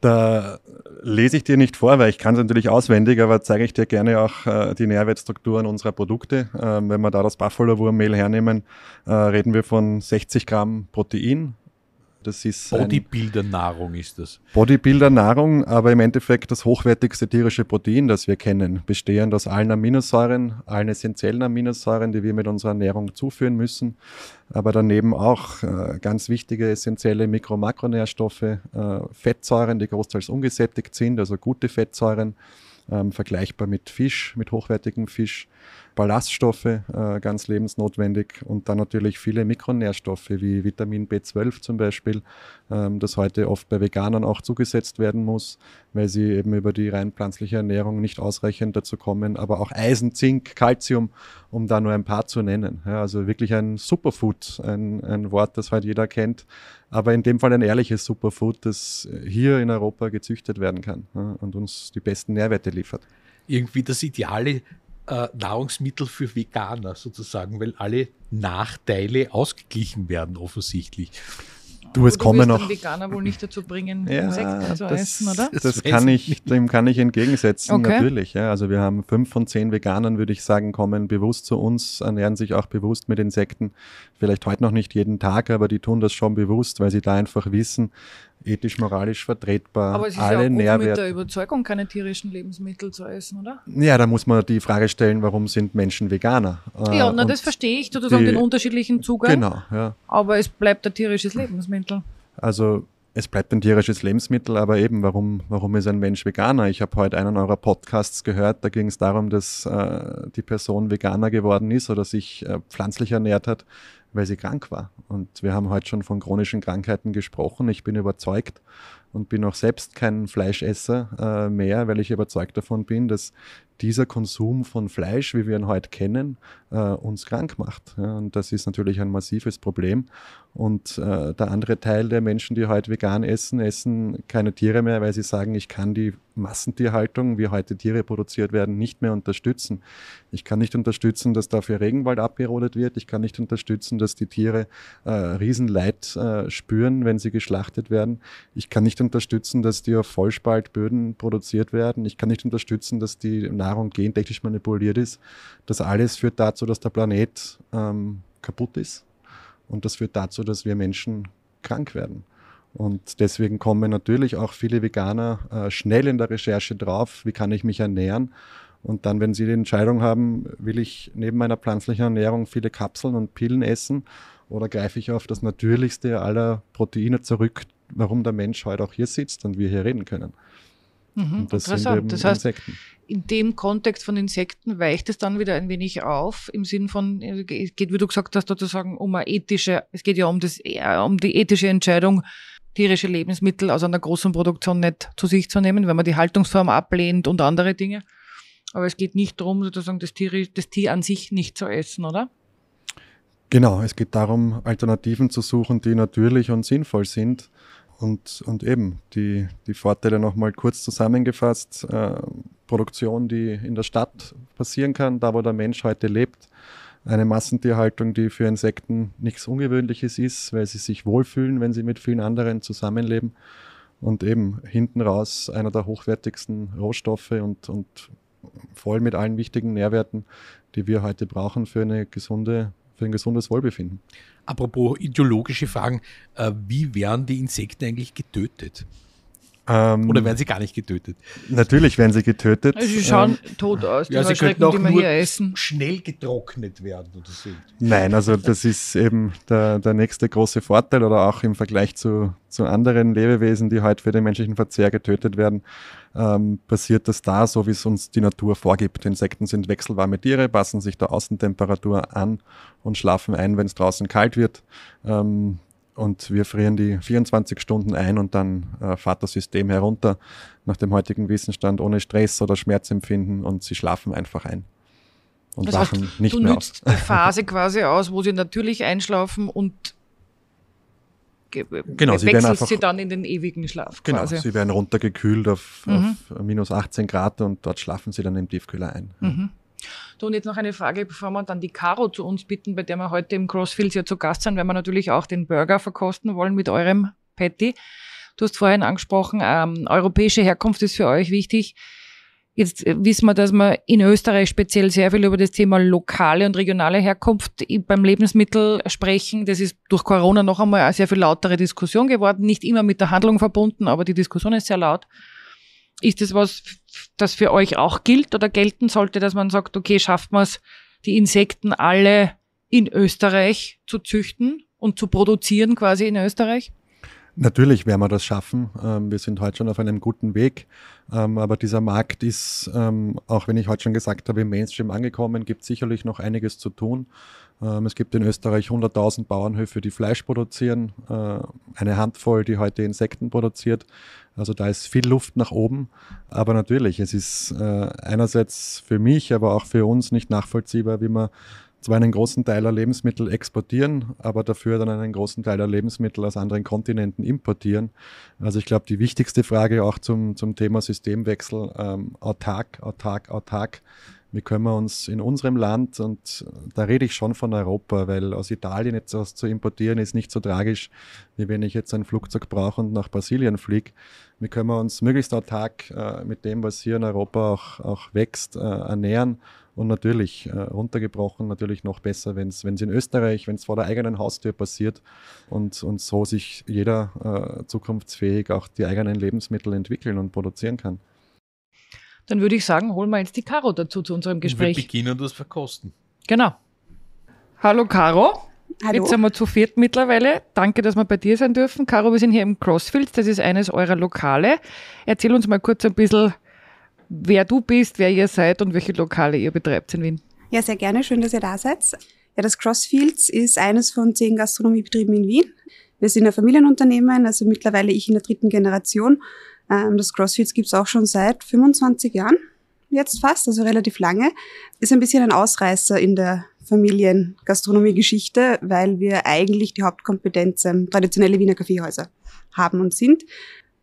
Da lese ich dir nicht vor, weil ich kann es natürlich auswendig, aber zeige ich dir gerne auch äh, die Nährwertstrukturen unserer Produkte. Ähm, wenn wir da das Buffalo-Wurmmehl hernehmen, äh, reden wir von 60 Gramm Protein, das ist Bodybuilder-Nahrung ist das. Bodybuilder-Nahrung, aber im Endeffekt das hochwertigste tierische Protein, das wir kennen, bestehend aus allen Aminosäuren, allen essentiellen Aminosäuren, die wir mit unserer Ernährung zuführen müssen, aber daneben auch äh, ganz wichtige essentielle Mikro- und Makronährstoffe, äh, Fettsäuren, die großteils ungesättigt sind, also gute Fettsäuren, äh, vergleichbar mit Fisch, mit hochwertigem Fisch Ballaststoffe, äh, ganz lebensnotwendig und dann natürlich viele Mikronährstoffe wie Vitamin B12 zum Beispiel, ähm, das heute oft bei Veganern auch zugesetzt werden muss, weil sie eben über die rein pflanzliche Ernährung nicht ausreichend dazu kommen, aber auch Eisen, Zink, Calcium, um da nur ein paar zu nennen. Ja, also wirklich ein Superfood, ein, ein Wort, das heute jeder kennt, aber in dem Fall ein ehrliches Superfood, das hier in Europa gezüchtet werden kann ja, und uns die besten Nährwerte liefert irgendwie das ideale äh, Nahrungsmittel für Veganer sozusagen, weil alle Nachteile ausgeglichen werden offensichtlich. Du, es kommen noch. Veganer wohl nicht dazu bringen, ja, Sekten zu das, essen, oder? Das kann ich, dem kann ich entgegensetzen, okay. natürlich. Ja. Also wir haben fünf von zehn Veganern, würde ich sagen, kommen bewusst zu uns, ernähren sich auch bewusst mit Insekten vielleicht heute noch nicht jeden Tag, aber die tun das schon bewusst, weil sie da einfach wissen, ethisch, moralisch vertretbar. Aber es ist alle ja auch mit der Überzeugung, keine tierischen Lebensmittel zu essen, oder? Ja, da muss man die Frage stellen, warum sind Menschen Veganer? Äh, ja, na, das verstehe ich, sozusagen die, den unterschiedlichen Zugang. Genau, ja. Aber es bleibt ein tierisches Lebensmittel. Also es bleibt ein tierisches Lebensmittel, aber eben, warum, warum ist ein Mensch Veganer? Ich habe heute einen eurer Podcasts gehört, da ging es darum, dass äh, die Person Veganer geworden ist oder sich äh, pflanzlich ernährt hat, weil sie krank war. Und wir haben heute schon von chronischen Krankheiten gesprochen. Ich bin überzeugt, und bin auch selbst kein Fleischesser äh, mehr, weil ich überzeugt davon bin, dass dieser Konsum von Fleisch, wie wir ihn heute kennen, äh, uns krank macht. Ja, und das ist natürlich ein massives Problem. Und äh, der andere Teil der Menschen, die heute vegan essen, essen keine Tiere mehr, weil sie sagen, ich kann die Massentierhaltung, wie heute Tiere produziert werden, nicht mehr unterstützen. Ich kann nicht unterstützen, dass dafür Regenwald abgerodet wird. Ich kann nicht unterstützen, dass die Tiere äh, Riesenleid äh, spüren, wenn sie geschlachtet werden. Ich kann nicht nicht unterstützen, dass die auf Vollspaltböden produziert werden. Ich kann nicht unterstützen, dass die Nahrung gentechnisch manipuliert ist. Das alles führt dazu, dass der Planet ähm, kaputt ist. Und das führt dazu, dass wir Menschen krank werden. Und deswegen kommen natürlich auch viele Veganer äh, schnell in der Recherche drauf, wie kann ich mich ernähren. Und dann, wenn sie die Entscheidung haben, will ich neben meiner pflanzlichen Ernährung viele Kapseln und Pillen essen oder greife ich auf das natürlichste aller Proteine zurück, warum der Mensch heute auch hier sitzt und wir hier reden können. Mhm, und das interessant. das heißt, Insekten. in dem Kontext von Insekten weicht es dann wieder ein wenig auf, im Sinn von, es äh, geht, wie du gesagt hast, sozusagen um eine ethische, es geht ja um, das, äh, um die ethische Entscheidung, tierische Lebensmittel aus einer großen Produktion nicht zu sich zu nehmen, wenn man die Haltungsform ablehnt und andere Dinge. Aber es geht nicht darum, sozusagen das Tier, das Tier an sich nicht zu essen, oder? Genau, es geht darum, Alternativen zu suchen, die natürlich und sinnvoll sind und, und eben, die, die Vorteile nochmal kurz zusammengefasst. Äh, Produktion, die in der Stadt passieren kann, da wo der Mensch heute lebt. Eine Massentierhaltung, die für Insekten nichts Ungewöhnliches ist, weil sie sich wohlfühlen, wenn sie mit vielen anderen zusammenleben. Und eben hinten raus einer der hochwertigsten Rohstoffe und, und voll mit allen wichtigen Nährwerten, die wir heute brauchen für eine gesunde für ein gesundes Wohlbefinden. Apropos ideologische Fragen, äh, wie werden die Insekten eigentlich getötet? Ähm, Oder werden sie gar nicht getötet? Natürlich werden sie getötet. Also sie schauen ähm, tot aus, ja, sie könnten auch die nur hier essen. schnell getrocknet werden oder so. Nein, also das ist eben der, der nächste große Vorteil oder auch im Vergleich zu, zu anderen Lebewesen, die heute für den menschlichen Verzehr getötet werden, ähm, passiert das da, so wie es uns die Natur vorgibt. Insekten sind wechselwarme Tiere, passen sich der Außentemperatur an und schlafen ein, wenn es draußen kalt wird. Ähm, und wir frieren die 24 Stunden ein und dann äh, fährt das System herunter nach dem heutigen Wissenstand ohne Stress oder Schmerzempfinden und sie schlafen einfach ein. Und das wachen heißt, nicht du mehr nützt aus. die Phase quasi aus, wo sie natürlich einschlafen und äh, genau, sie werden einfach, sie dann in den ewigen Schlaf. Genau, quasi. sie werden runtergekühlt auf, mhm. auf, minus 18 Grad und dort schlafen sie dann im Tiefkühler ein. Mhm. Du, und jetzt noch eine Frage, bevor wir dann die Caro zu uns bitten, bei der wir heute im Crossfields ja zu Gast sind, weil wir natürlich auch den Burger verkosten wollen mit eurem Patty. Du hast vorhin angesprochen, ähm, europäische Herkunft ist für euch wichtig. Jetzt äh, wissen wir, dass man in Österreich speziell sehr viel über das Thema lokale und regionale Herkunft beim Lebensmittel sprechen. Das ist durch Corona noch einmal eine sehr viel lautere Diskussion geworden. Nicht immer mit der Handlung verbunden, aber die Diskussion ist sehr laut. Ist es was, das für euch auch gilt oder gelten sollte, dass man sagt, okay, schafft man es, die Insekten alle in Österreich zu züchten und zu produzieren quasi in Österreich? Natürlich werden wir das schaffen. Ähm, wir sind heute schon auf einem guten Weg. Ähm, aber dieser Markt ist, ähm, auch wenn ich heute schon gesagt habe, im Mainstream angekommen, gibt sicherlich noch einiges zu tun. Es gibt in Österreich 100.000 Bauernhöfe, die Fleisch produzieren, äh, eine Handvoll, die heute Insekten produziert. Also da ist viel Luft nach oben. Aber natürlich, es ist äh, einerseits für mich, aber auch für uns nicht nachvollziehbar, wie man zwar einen großen Teil der Lebensmittel exportieren, aber dafür dann einen großen Teil der Lebensmittel aus anderen Kontinenten importieren. Also ich glaube, die wichtigste Frage auch zum, zum Thema Systemwechsel, ähm, autark, autark, autark, wie können wir uns in unserem Land, und äh, da rede ich schon von Europa, weil aus Italien jetzt was zu importieren ist nicht so tragisch, wie wenn ich jetzt ein Flugzeug brauche und nach Brasilien fliege. Wie können wir uns möglichst autark äh, mit dem, was hier in Europa auch, auch wächst, äh, ernähren? Und natürlich, äh, runtergebrochen, natürlich noch besser, wenn es in Österreich, wenn es vor der eigenen Haustür passiert und, und so sich jeder äh, zukunftsfähig auch die eigenen Lebensmittel entwickeln und produzieren kann. Dann würde ich sagen, holen wir jetzt die Caro dazu zu unserem Gespräch. Und Wir beginnen das Verkosten. Genau. Hallo Caro. Hallo. Jetzt sind wir zu viert mittlerweile. Danke, dass wir bei dir sein dürfen. Caro, wir sind hier im Crossfields. Das ist eines eurer Lokale. Erzähl uns mal kurz ein bisschen, wer du bist, wer ihr seid und welche Lokale ihr betreibt in Wien. Ja, sehr gerne. Schön, dass ihr da seid. Ja, das Crossfields ist eines von zehn Gastronomiebetrieben in Wien. Wir sind ein Familienunternehmen, also mittlerweile ich in der dritten Generation. Ähm, das CrossFit gibt's auch schon seit 25 Jahren, jetzt fast, also relativ lange. Ist ein bisschen ein Ausreißer in der Familiengastronomie-Geschichte, weil wir eigentlich die Hauptkompetenz ähm, traditionelle Wiener Kaffeehäuser haben und sind.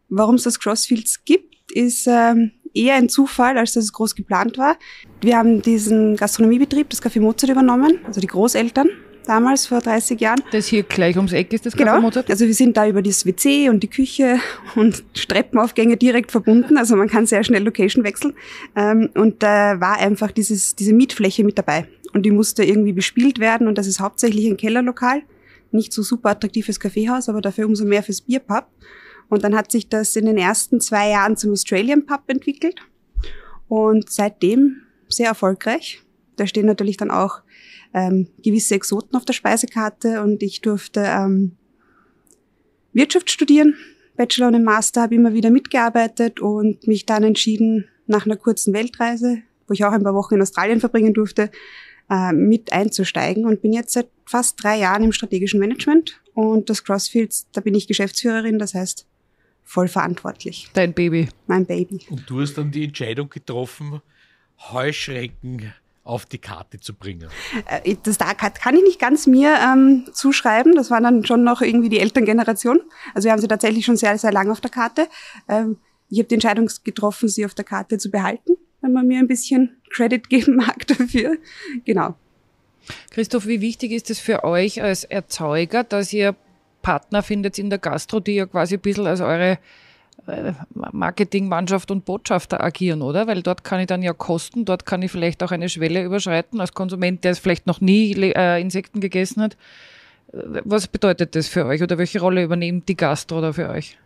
Warum es das Crossfields gibt, ist ähm, eher ein Zufall, als dass es groß geplant war. Wir haben diesen Gastronomiebetrieb, das Café Mozart, übernommen, also die Großeltern damals vor 30 Jahren. Das hier gleich ums Eck ist das genau. Mozart? Also wir sind da über das WC und die Küche und Streppenaufgänge direkt verbunden. Also man kann sehr schnell Location wechseln. Ähm, und da war einfach dieses, diese Mietfläche mit dabei. Und die musste irgendwie bespielt werden. Und das ist hauptsächlich ein Kellerlokal. Nicht so super attraktives Kaffeehaus, aber dafür umso mehr fürs Bierpub. Und dann hat sich das in den ersten zwei Jahren zum Australian Pub entwickelt. Und seitdem sehr erfolgreich. Da stehen natürlich dann auch ähm, gewisse Exoten auf der Speisekarte und ich durfte ähm, Wirtschaft studieren, Bachelor und Master, habe immer wieder mitgearbeitet und mich dann entschieden, nach einer kurzen Weltreise, wo ich auch ein paar Wochen in Australien verbringen durfte, äh, mit einzusteigen und bin jetzt seit fast drei Jahren im strategischen Management und das Crossfields, da bin ich Geschäftsführerin, das heißt voll verantwortlich. Dein Baby. Mein Baby. Und du hast dann die Entscheidung getroffen, Heuschrecken auf die Karte zu bringen. Äh, das da kann ich nicht ganz mir ähm, zuschreiben. Das war dann schon noch irgendwie die Elterngeneration. Also wir haben sie tatsächlich schon sehr, sehr lang auf der Karte. Ähm, ich habe die Entscheidung getroffen, sie auf der Karte zu behalten, wenn man mir ein bisschen Credit *laughs* geben mag dafür. Genau. Christoph, wie wichtig ist es für euch als Erzeuger, dass ihr Partner findet in der Gastro, die ja quasi ein bisschen als eure äh, Marketingmannschaft und Botschafter agieren, oder? Weil dort kann ich dann ja kosten, dort kann ich vielleicht auch eine Schwelle überschreiten als Konsument, der vielleicht noch nie äh, Insekten gegessen hat. Äh, was bedeutet das für euch oder welche Rolle übernimmt die Gastro da für euch?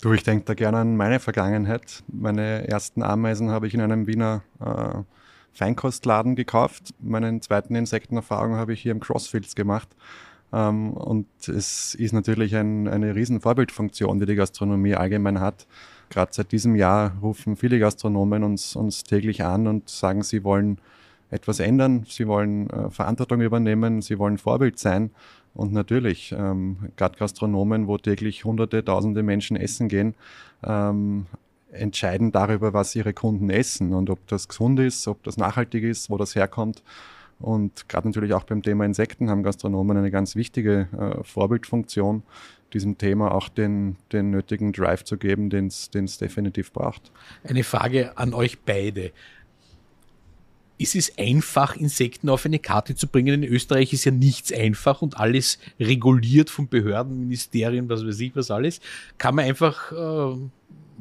Du, ich denke da gerne an meine Vergangenheit. Meine ersten Ameisen habe ich in einem Wiener äh, Feinkostladen gekauft. Meine zweiten Insektenerfahrung habe ich hier im Crossfields gemacht. Ähm, und es ist natürlich ein, eine riesen Vorbildfunktion, die die Gastronomie allgemein hat. Gerade seit diesem Jahr rufen viele Gastronomen uns, uns täglich an und sagen, sie wollen etwas ändern, sie wollen äh, Verantwortung übernehmen, sie wollen Vorbild sein. Und natürlich, ähm, gerade Gastronomen, wo täglich hunderte, tausende Menschen essen gehen, ähm, entscheiden darüber, was ihre Kunden essen und ob das gesund ist, ob das nachhaltig ist, wo das herkommt. Und gerade natürlich auch beim Thema Insekten haben Gastronomen eine ganz wichtige äh, Vorbildfunktion, diesem Thema auch den, den nötigen Drive zu geben, den es definitiv braucht. Eine Frage an euch beide. Ist es einfach, Insekten auf eine Karte zu bringen? In Österreich ist ja nichts einfach und alles reguliert von Behörden, Ministerien, was weiß ich, was alles. Kann man einfach äh,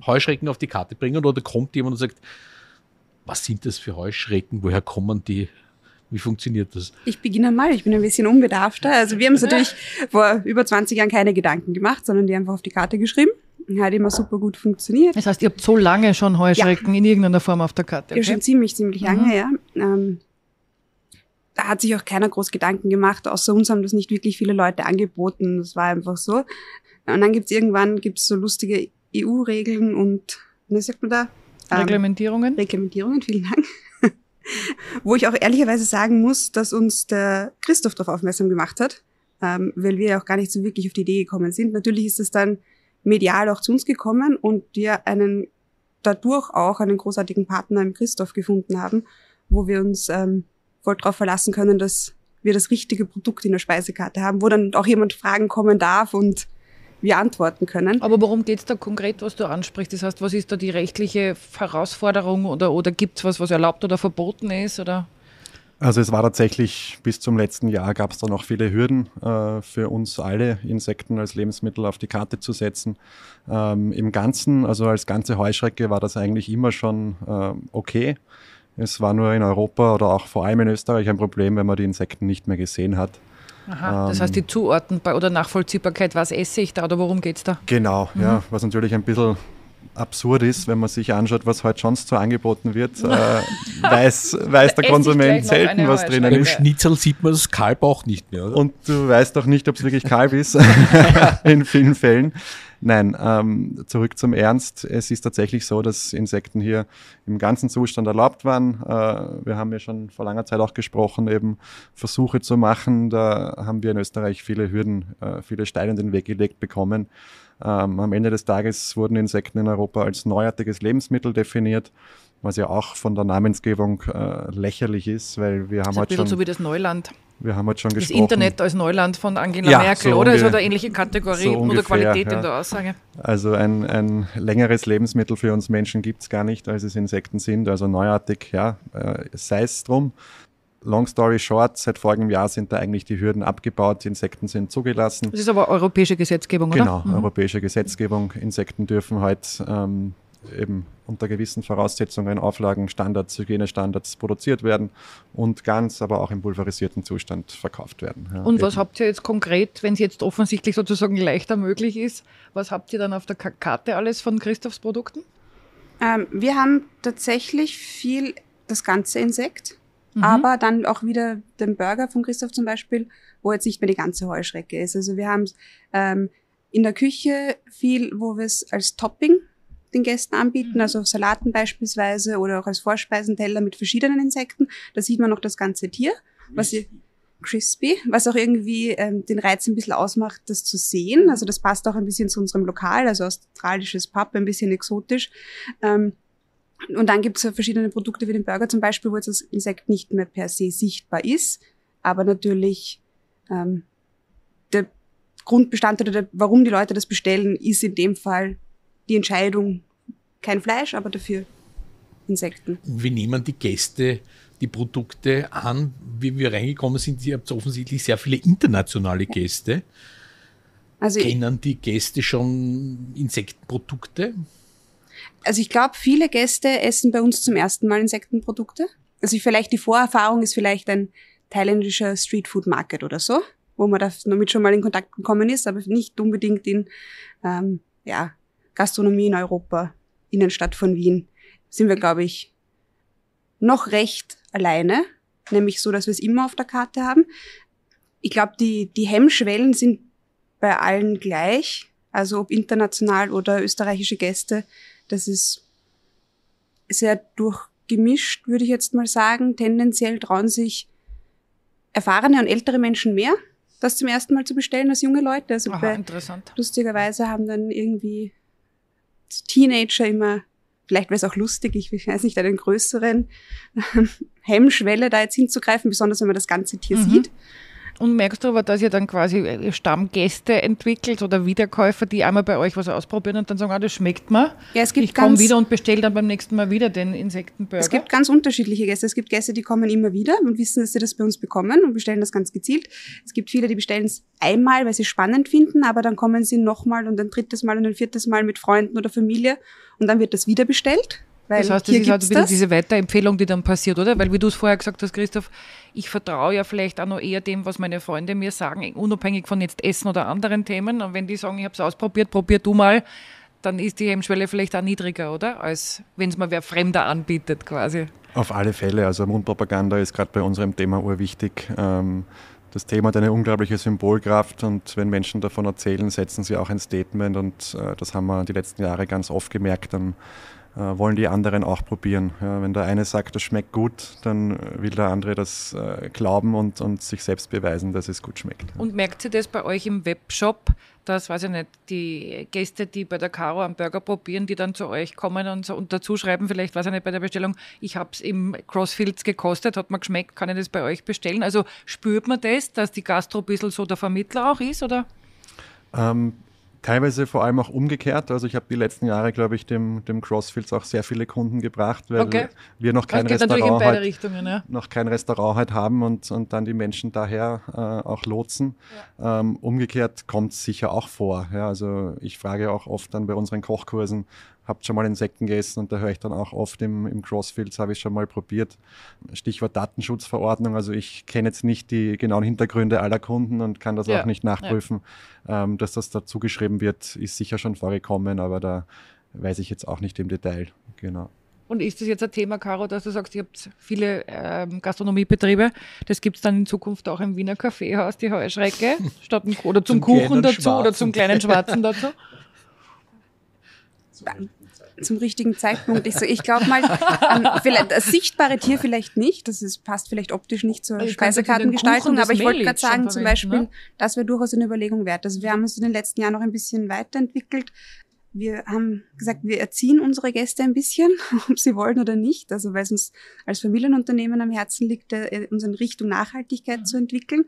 Heuschrecken auf die Karte bringen oder kommt jemand und sagt, was sind das für Heuschrecken? Woher kommen die? Wie funktioniert das? Ich beginne mal, ich bin ein bisschen unbedarfter. Also wir haben uns natürlich vor über 20 Jahren keine Gedanken gemacht, sondern die einfach auf die Karte geschrieben. Hat immer super gut funktioniert. Das heißt, ihr habt so lange schon Heuschrecken ja. in irgendeiner Form auf der Karte. Okay? Ja, schon ziemlich, ziemlich mhm. lange, mhm. ja. Ähm, da hat sich auch keiner groß Gedanken gemacht. Außer uns haben das nicht wirklich viele Leute angeboten. Das war einfach so. Und dann gibt's irgendwann gibt's so lustige EU-Regeln und, ne, sagt man da? Ähm, Reglementierungen? Reglementierungen, vielen Dank. *laughs* Wo ich auch ehrlicherweise sagen muss, dass uns der Christoph darauf aufmerksam gemacht hat, ähm, weil wir ja auch gar nicht so wirklich auf die Idee gekommen sind. Natürlich ist es dann medial auch zu uns gekommen und wir einen dadurch auch einen großartigen Partner im Christoph gefunden haben, wo wir uns ähm, voll darauf verlassen können, dass wir das richtige Produkt in der Speisekarte haben, wo dann auch jemand Fragen kommen darf und wir antworten können. Aber worum geht es da konkret, was du ansprichst? Das heißt, was ist da die rechtliche Herausforderung oder, oder gibt es was, was erlaubt oder verboten ist? Oder? Also es war tatsächlich, bis zum letzten Jahr gab es da noch viele Hürden äh, für uns alle, Insekten als Lebensmittel auf die Karte zu setzen. Ähm, Im Ganzen, also als ganze Heuschrecke war das eigentlich immer schon äh, okay. Es war nur in Europa oder auch vor allem in Österreich ein Problem, wenn man die Insekten nicht mehr gesehen hat. Aha, das heißt die ähm, Zuordnung oder Nachvollziehbarkeit, was esse ich da oder worum geht es da? Genau, mhm. ja, was natürlich ein bisschen absurd ist, wenn man sich anschaut, was heute sonst so angeboten wird, *laughs* äh, weiß, weiß der Konsument selten, was drin ist. Im Schnitzel sieht man das Kalb auch nicht mehr, oder? Und du weißt auch nicht, ob es wirklich Kalb ist, *laughs* *laughs* in vielen Fällen. Nein, ähm, zurück zum Ernst. Es ist tatsächlich so, dass Insekten hier im ganzen Zustand erlaubt waren. Äh, wir haben ja schon vor langer Zeit auch gesprochen, eben Versuche zu machen. Da haben wir in Österreich viele Hürden, äh, viele Steine in den Weg gelegt bekommen. Ähm, am Ende des Tages wurden Insekten in Europa als neuartiges Lebensmittel definiert was ja auch von der Namensgebung äh, lächerlich ist, weil wir haben halt schon. so wie das Neuland. Wir haben halt schon das gesprochen. Das Internet als Neuland von Angela ja, Merkel, so oder? Ist also eine ähnliche Kategorie so ungefähr, oder Qualität ja. in der Aussage. Also ein, ein längeres Lebensmittel für uns Menschen gibt es gar nicht, als es Insekten sind. Also neuartig, ja, äh, sei es drum. Long story short, seit vorigem Jahr sind da eigentlich die Hürden abgebaut, Insekten sind zugelassen. Das ist aber europäische Gesetzgebung, genau, oder? Genau, mhm. europäische Gesetzgebung. Insekten dürfen halt ähm, eben unter gewissen Voraussetzungen, Auflagen, Standards, Hygienestandards produziert werden und ganz, aber auch im pulverisierten Zustand verkauft werden. Ja, und eben. was habt ihr jetzt konkret, wenn es jetzt offensichtlich sozusagen leichter möglich ist, was habt ihr dann auf der Karte alles von Christophs Produkten? Ähm, wir haben tatsächlich viel das ganze Insekt, mhm. aber dann auch wieder den Burger von Christoph zum Beispiel, wo jetzt nicht mehr die ganze Heuschrecke ist. Also wir haben ähm, in der Küche viel, wo wir es als Topping den Gästen anbieten, mhm. also auf Salaten beispielsweise oder auch als Vorspeisenteller mit verschiedenen Insekten. Da sieht man noch das ganze Tier, was ihr crispy, was auch irgendwie ähm, den Reiz ein bisschen ausmacht, das zu sehen. Also das passt auch ein bisschen zu unserem Lokal, also australisches Pub, ein bisschen exotisch. Ähm, und dann gibt es verschiedene Produkte wie den Burger zum Beispiel, wo jetzt das Insekt nicht mehr per se sichtbar ist, aber natürlich ähm, der Grundbestand oder der, warum die Leute das bestellen, ist in dem Fall die Entscheidung, kein Fleisch, aber dafür Insekten. Wie nehmen die Gäste die Produkte an? Wie wir reingekommen sind, ihr habt offensichtlich sehr viele internationale Gäste. Also Kennen die Gäste schon Insektenprodukte? Also ich glaube, viele Gäste essen bei uns zum ersten Mal Insektenprodukte. Also vielleicht die Vorerfahrung ist vielleicht ein thailändischer Streetfood Market oder so, wo man damit schon mal in Kontakt gekommen ist, aber nicht unbedingt in ähm, ja, Gastronomie in Europa Innenstadt von Wien sind wir, glaube ich, noch recht alleine, nämlich so, dass wir es immer auf der Karte haben. Ich glaube, die, die Hemmschwellen sind bei allen gleich, also ob international oder österreichische Gäste, das ist sehr durchgemischt, würde ich jetzt mal sagen. Tendenziell trauen sich erfahrene und ältere Menschen mehr, das zum ersten Mal zu bestellen als junge Leute. Also Aha, bei, lustigerweise haben dann irgendwie Teenager immer, vielleicht wäre es auch lustig, ich weiß nicht, einen größeren *laughs* Hemmschwelle da jetzt hinzugreifen, besonders wenn man das ganze Tier mhm. sieht. Und merkst du aber, dass ihr dann quasi äh, Stammgäste entwickelt oder Wiederkäufer, die einmal bei euch was ausprobieren und dann sagen, ah, das schmeckt mir. Ja, es gibt ich komme wieder und bestelle dann beim nächsten Mal wieder den Insektenburger. Es gibt ganz unterschiedliche Gäste. Es gibt Gäste, die kommen immer wieder und wissen, dass sie das bei uns bekommen und bestellen das ganz gezielt. Es gibt viele, die bestellen es einmal, weil sie es spannend finden, aber dann kommen sie nochmal und ein drittes Mal und ein viertes Mal mit Freunden oder Familie und dann wird das wieder bestellt. Weil das heißt, das ist halt wieder das? diese Weiterempfehlung, die dann passiert, oder? Weil, wie du es vorher gesagt hast, Christoph, ich vertraue ja vielleicht auch noch eher dem, was meine Freunde mir sagen, unabhängig von jetzt Essen oder anderen Themen. Und wenn die sagen, ich habe es ausprobiert, probier du mal, dann ist die Hemmschwelle vielleicht auch niedriger, oder? Als wenn es mal wer Fremder anbietet, quasi. Auf alle Fälle. Also Mundpropaganda ist gerade bei unserem Thema urwichtig. Ähm das Thema hat eine unglaubliche Symbolkraft und wenn Menschen davon erzählen, setzen sie auch ein Statement und äh, das haben wir die letzten Jahre ganz oft gemerkt. Dann äh, wollen die anderen auch probieren. Ja, wenn der eine sagt, das schmeckt gut, dann will der andere das äh, glauben und, und sich selbst beweisen, dass es gut schmeckt. Und merkt ihr das bei euch im Webshop, dass, weiß ich nicht, die Gäste, die bei der Caro am Burger probieren, die dann zu euch kommen und, so, und dazu schreiben, vielleicht, weiß ich nicht, bei der Bestellung, ich habe es im Crossfields gekostet, hat mir geschmeckt, kann ich das bei euch bestellen? Also spürt man das, dass die Gastro ein bisschen so der Vermittler auch ist, oder? Ähm, teilweise vor allem auch umgekehrt. Also ich habe die letzten Jahre, glaube ich, dem, dem Crossfields auch sehr viele Kunden gebracht, weil okay. wir noch kein, Restaurant halt, ja. noch kein Restaurant halt haben und, und dann die Menschen daher äh, auch lotsen. Ja. Ähm, umgekehrt kommt es sicher auch vor. Ja, also ich frage auch oft dann bei unseren Kochkursen, habt schon mal Insekten gegessen und da höre ich dann auch oft im, im Crossfields, habe ich schon mal probiert. Stichwort Datenschutzverordnung, also ich kenne jetzt nicht die genauen Hintergründe aller Kunden und kann das ja. auch nicht nachprüfen. Ja. Ähm, dass das dazu geschrieben wird, ist sicher schon vorgekommen, aber da weiß ich jetzt auch nicht im Detail. Genau. Und ist das jetzt ein Thema, Caro, dass du sagst, ihr habt viele ähm, Gastronomiebetriebe, das gibt es dann in Zukunft auch im Wiener Kaffeehaus, die Heuschrecke, *laughs* statt oder zum, zum Kuchen dazu Schwarzen. oder zum kleinen Schwarzen dazu? zum richtigen Zeitpunkt. Ich, so, ich glaube mal, ähm, vielleicht, das sichtbare Tier vielleicht nicht, das ist, passt vielleicht optisch nicht zur ich Speisekartengestaltung, aber ich wollte gerade sagen, zum Beispiel, ne? das wäre durchaus eine Überlegung wert. Also wir haben uns in den letzten Jahren noch ein bisschen weiterentwickelt. Wir haben gesagt, wir erziehen unsere Gäste ein bisschen, *laughs* ob sie wollen oder nicht. Also weil es uns als Familienunternehmen am Herzen liegt, äh, uns in Richtung Nachhaltigkeit ja. zu entwickeln.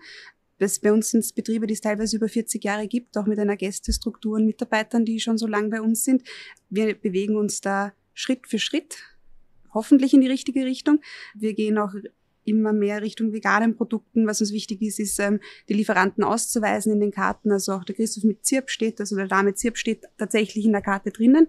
Das, bei uns sind es Betriebe, die es teilweise über 40 Jahre gibt, auch mit einer Gästestruktur und Mitarbeitern, die schon so lang bei uns sind. Wir bewegen uns da Schritt für Schritt, hoffentlich in die richtige Richtung. Wir gehen auch immer mehr Richtung veganen Produkten. Was uns wichtig ist, ist, ähm, die Lieferanten auszuweisen in den Karten. Also auch der Christoph mit Zirp steht, also der Dame Zirp steht tatsächlich in der Karte drinnen.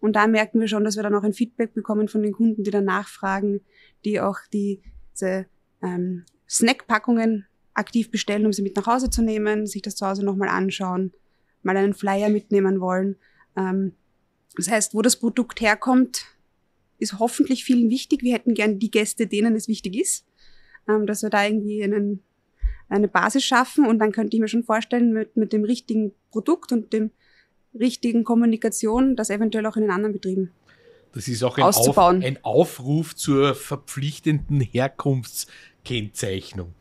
Und da merken wir schon, dass wir dann auch ein Feedback bekommen von den Kunden, die dann nachfragen, die auch diese ähm, Snackpackungen aktiv bestellen, um sie mit nach Hause zu nehmen, sich das zu Hause nochmal anschauen, mal einen Flyer mitnehmen wollen. Ähm, das heißt, wo das Produkt herkommt, ist hoffentlich vielen wichtig. Wir hätten gern die Gäste, denen es wichtig ist, ähm, dass wir da irgendwie einen, eine Basis schaffen. Und dann könnte ich mir schon vorstellen, mit, mit dem richtigen Produkt und dem richtigen Kommunikation, das eventuell auch in den anderen Betrieben das ist auch ein, Auf, ein Aufruf zur verpflichtenden Herkunftskennzeichnung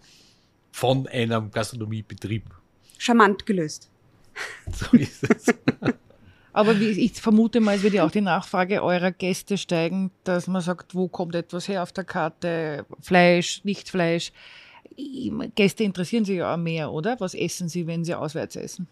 von einem Gastronomiebetrieb. Charmant gelöst. *laughs* So ist es. Aber wie, ich vermute mal, es wird ja auch die Nachfrage eurer Gäste steigen, dass man sagt, wo kommt etwas her auf der Karte? Fleisch, nicht Fleisch. Gäste interessieren sich ja auch mehr, oder? Was essen sie, wenn sie auswärts essen?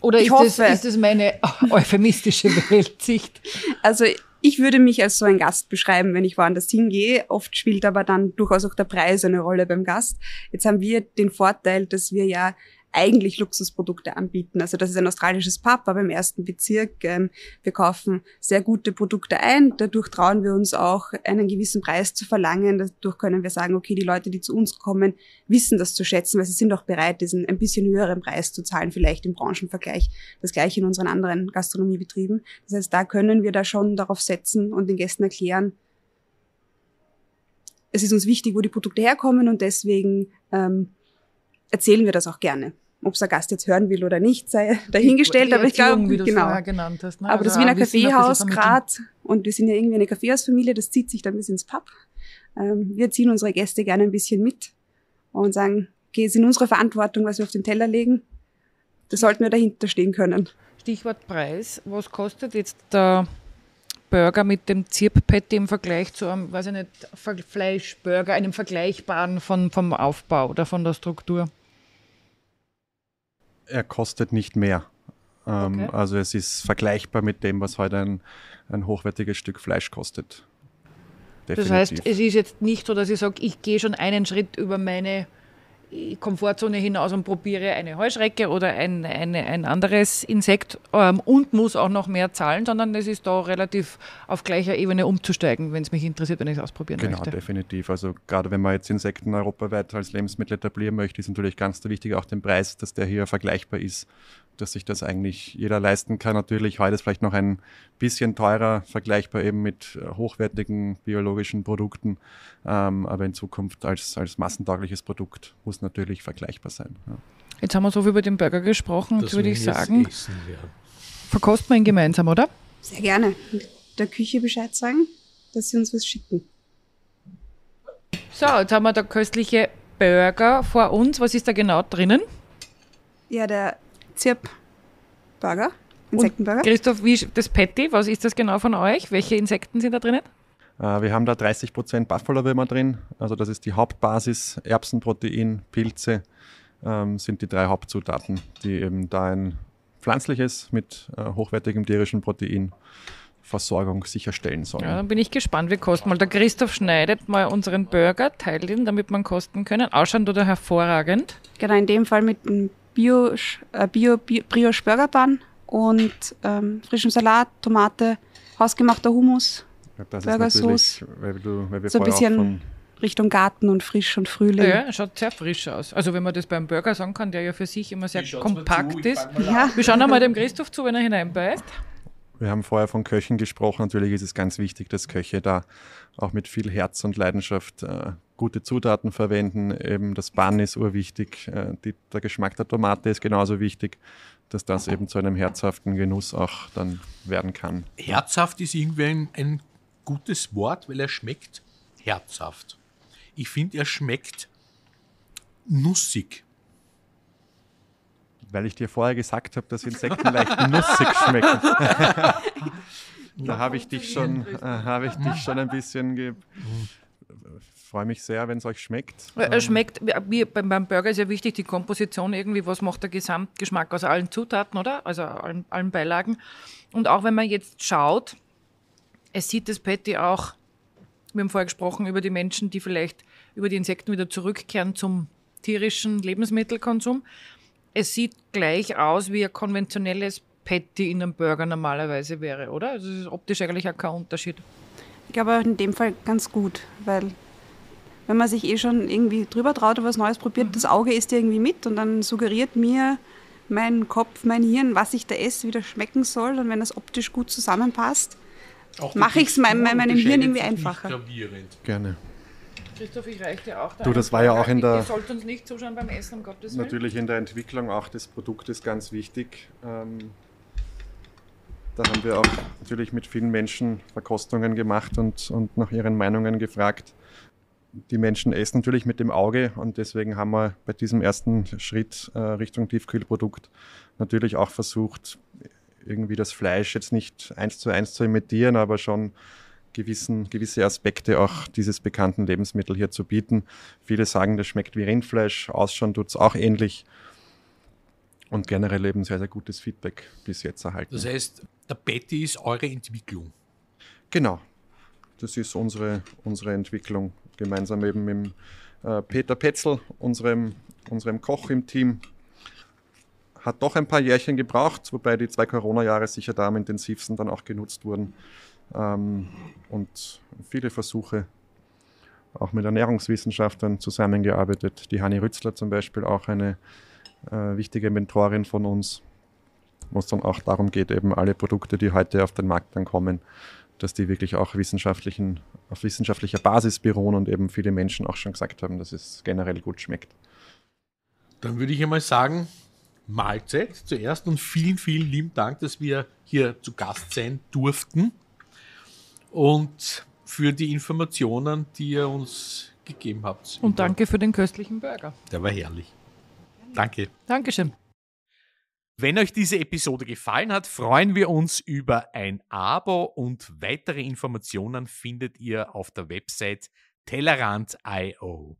Oder ich hoffe. Das, ist das meine *laughs* euphemistische Weltsicht? Also ich würde mich als so ein Gast beschreiben, wenn ich woanders hingehe. Oft spielt aber dann durchaus auch der Preis eine Rolle beim Gast. Jetzt haben wir den Vorteil, dass wir ja eigentlich Luxusprodukte anbieten. Also das ist ein australisches Papa beim ersten Bezirk. Ähm, wir kaufen sehr gute Produkte ein. Dadurch trauen wir uns auch, einen gewissen Preis zu verlangen. Dadurch können wir sagen, okay, die Leute, die zu uns kommen, wissen das zu schätzen, weil sie sind auch bereit, diesen ein bisschen höheren Preis zu zahlen, vielleicht im Branchenvergleich. Das gleiche in unseren anderen Gastronomiebetrieben. Das heißt, da können wir da schon darauf setzen und den Gästen erklären, es ist uns wichtig, wo die Produkte herkommen und deswegen ähm, erzählen wir das auch gerne ob es ein Gast jetzt hören will oder nicht, sei *laughs* dahingestellt. Die aber ich glaube, genau. Hast, ne? Aber also das Wiener Kaffeehaus gerade, und wir sind ja irgendwie eine Kaffeehausfamilie, das zieht sich dann bis ins Pub. Ähm, wir ziehen unsere Gäste gerne ein bisschen mit und sagen, okay, es ist in unserer Verantwortung, was wir auf den Teller legen. Da sollten wir dahinter stehen können. Stichwort Preis. Was kostet jetzt der Burger mit dem Zirp-Patty im Vergleich zu einem, weiß ich nicht, Fleischburger, einem vergleichbaren von, vom Aufbau oder von der Struktur? er kostet nicht mehr. Ähm, okay. Also es ist vergleichbar mit dem, was heute ein, ein hochwertiges Stück Fleisch kostet. Definitiv. Das heißt, es ist jetzt nicht so, dass ich sage, ich gehe schon einen Schritt über meine Komfortzone hinaus und probiere eine Heuschrecke oder ein, eine, ein anderes Insekt ähm, und muss auch noch mehr zahlen, sondern es ist da relativ auf gleicher Ebene umzusteigen, wenn es mich interessiert, wenn ich es ausprobieren genau, möchte. Genau, definitiv. Also gerade wenn man jetzt Insekten europaweit als Lebensmittel etablieren möchte, ist natürlich ganz wichtig auch den Preis, dass der hier vergleichbar ist dass sich das eigentlich jeder leisten kann. Natürlich heute ist es vielleicht noch ein bisschen teurer, vergleichbar eben mit äh, hochwertigen biologischen Produkten, ähm, aber in Zukunft als, als massentaugliches Produkt muss natürlich vergleichbar sein. Ja. Jetzt haben wir so viel über den Burger gesprochen, das würde ich sagen, verkosten wir ihn gemeinsam, oder? Sehr gerne. Mit der Küche Bescheid sagen, dass sie uns was schicken. So, jetzt haben wir der köstliche Burger vor uns. Was ist da genau drinnen? Ja, der Zirp-Burger, Insektenburger. Und Christoph, wie das Patty, was ist das genau von euch? Welche Insekten sind da drinnen? Äh, wir haben da 30% Buffalo-Würmer drin, also das ist die Hauptbasis. Erbsenprotein, Pilze ähm, sind die drei Hauptzutaten, die eben da ein pflanzliches mit äh, hochwertigem tierischen Protein Versorgung sicherstellen sollen. Ja, dann bin ich gespannt, wir kosten mal. Der Christoph schneidet mal unseren Burger, teilt ihn, damit man kosten können. Ausschauen tut er hervorragend. Genau, in dem Fall mit einem Bio, äh, Bio, Bio Brioche Burger Bun und ähm, frischen Salat, Tomate, hausgemachter Hummus, Burgersauce. so ein bisschen Richtung Garten und frisch und Frühling. Ja, schaut sehr frisch aus. Also wenn man das beim Burger sagen kann, der ja für sich immer sehr kompakt ist. Ja. Wir schauen einmal dem Christoph zu, wenn er hineinbeißt. Wir haben vorher von Köchen gesprochen. Natürlich ist es ganz wichtig, dass Köche da auch mit viel Herz und Leidenschaft äh, gute Zutaten verwenden. Eben das Bann ist urwichtig, äh, die, der Geschmack der Tomate ist genauso wichtig, dass das eben zu einem herzhaften Genuss auch dann werden kann. Herzhaft ist irgendwie ein, ein gutes Wort, weil er schmeckt herzhaft. Ich finde, er schmeckt nussig. Weil ich dir vorher gesagt habe, dass Insekten leicht nussig schmecken. *laughs* da habe ich dich schon, äh, habe ich dich schon ein bisschen ge mhm freue mich sehr, wenn es euch schmeckt. Er äh, äh, ähm, schmeckt, wie beim Burger ist ja wichtig, die Komposition irgendwie, was macht der Gesamtgeschmack aus allen Zutaten, oder? Also allen, allen Beilagen. Und auch wenn man jetzt schaut, es sieht das Patty auch, wir haben vorher gesprochen über die Menschen, die vielleicht über die Insekten wieder zurückkehren zum tierischen Lebensmittelkonsum. Es sieht gleich aus wie ein konventionelles Patty in einem Burger normalerweise wäre, oder? Also es ist optisch eigentlich auch kein Unterschied. Ich glaube in dem Fall ganz gut, weil wenn man sich eh schon irgendwie drüber traut und was Neues probiert, mhm. das Auge isst irgendwie mit und dann suggeriert mir mein Kopf, mein Hirn, was ich da esse, wie das schmecken soll. Und wenn das optisch gut zusammenpasst, mache ich es mein, mein, meinem Hirn irgendwie einfacher. Gerne. Christoph, ich reichte auch da. Du, das war ja auch in der. Ihr sollt uns nicht zuschauen beim Essen, um Gottes Willen. Natürlich in der Entwicklung auch des Produktes ganz wichtig. Ähm, da haben wir auch natürlich mit vielen Menschen Verkostungen gemacht und, und nach ihren Meinungen gefragt die Menschen essen natürlich mit dem Auge und deswegen haben wir bei diesem ersten Schritt äh, Richtung Tiefkühlprodukt natürlich auch versucht, irgendwie das Fleisch jetzt nicht eins zu eins zu imitieren, aber schon gewissen, gewisse Aspekte auch dieses bekannten Lebensmittel hier zu bieten. Viele sagen, das schmeckt wie Rindfleisch, ausschauen tut es auch ähnlich. Und generell eben sehr, sehr gutes Feedback bis jetzt erhalten. Das heißt, der Betty ist eure Entwicklung. Genau. Das ist unsere, unsere Entwicklung gemeinsam eben mit äh, Peter Petzl, unserem, unserem Koch im Team. Hat doch ein paar Jährchen gebraucht, wobei die zwei Corona-Jahre sicher da am intensivsten dann auch genutzt wurden. Ähm, und viele Versuche auch mit Ernährungswissenschaftlern zusammengearbeitet. Die Hanni Rützler zum Beispiel, auch eine äh, wichtige Mentorin von uns, wo es dann auch darum geht, eben alle Produkte, die heute auf den Markt dann kommen, dass die wirklich auch wissenschaftlichen, auf wissenschaftlicher Basis beruhen und eben viele Menschen auch schon gesagt haben, dass es generell gut schmeckt. Dann würde ich einmal sagen, Mahlzeit zuerst und vielen, vielen lieben Dank, dass wir hier zu Gast sein durften und für die Informationen, die ihr uns gegeben habt. Und danke für den köstlichen Burger. Der war herrlich. Danke. Dankeschön. Wenn euch diese Episode gefallen hat, freuen wir uns über ein Abo und weitere Informationen findet ihr auf der Website Tellerant.io.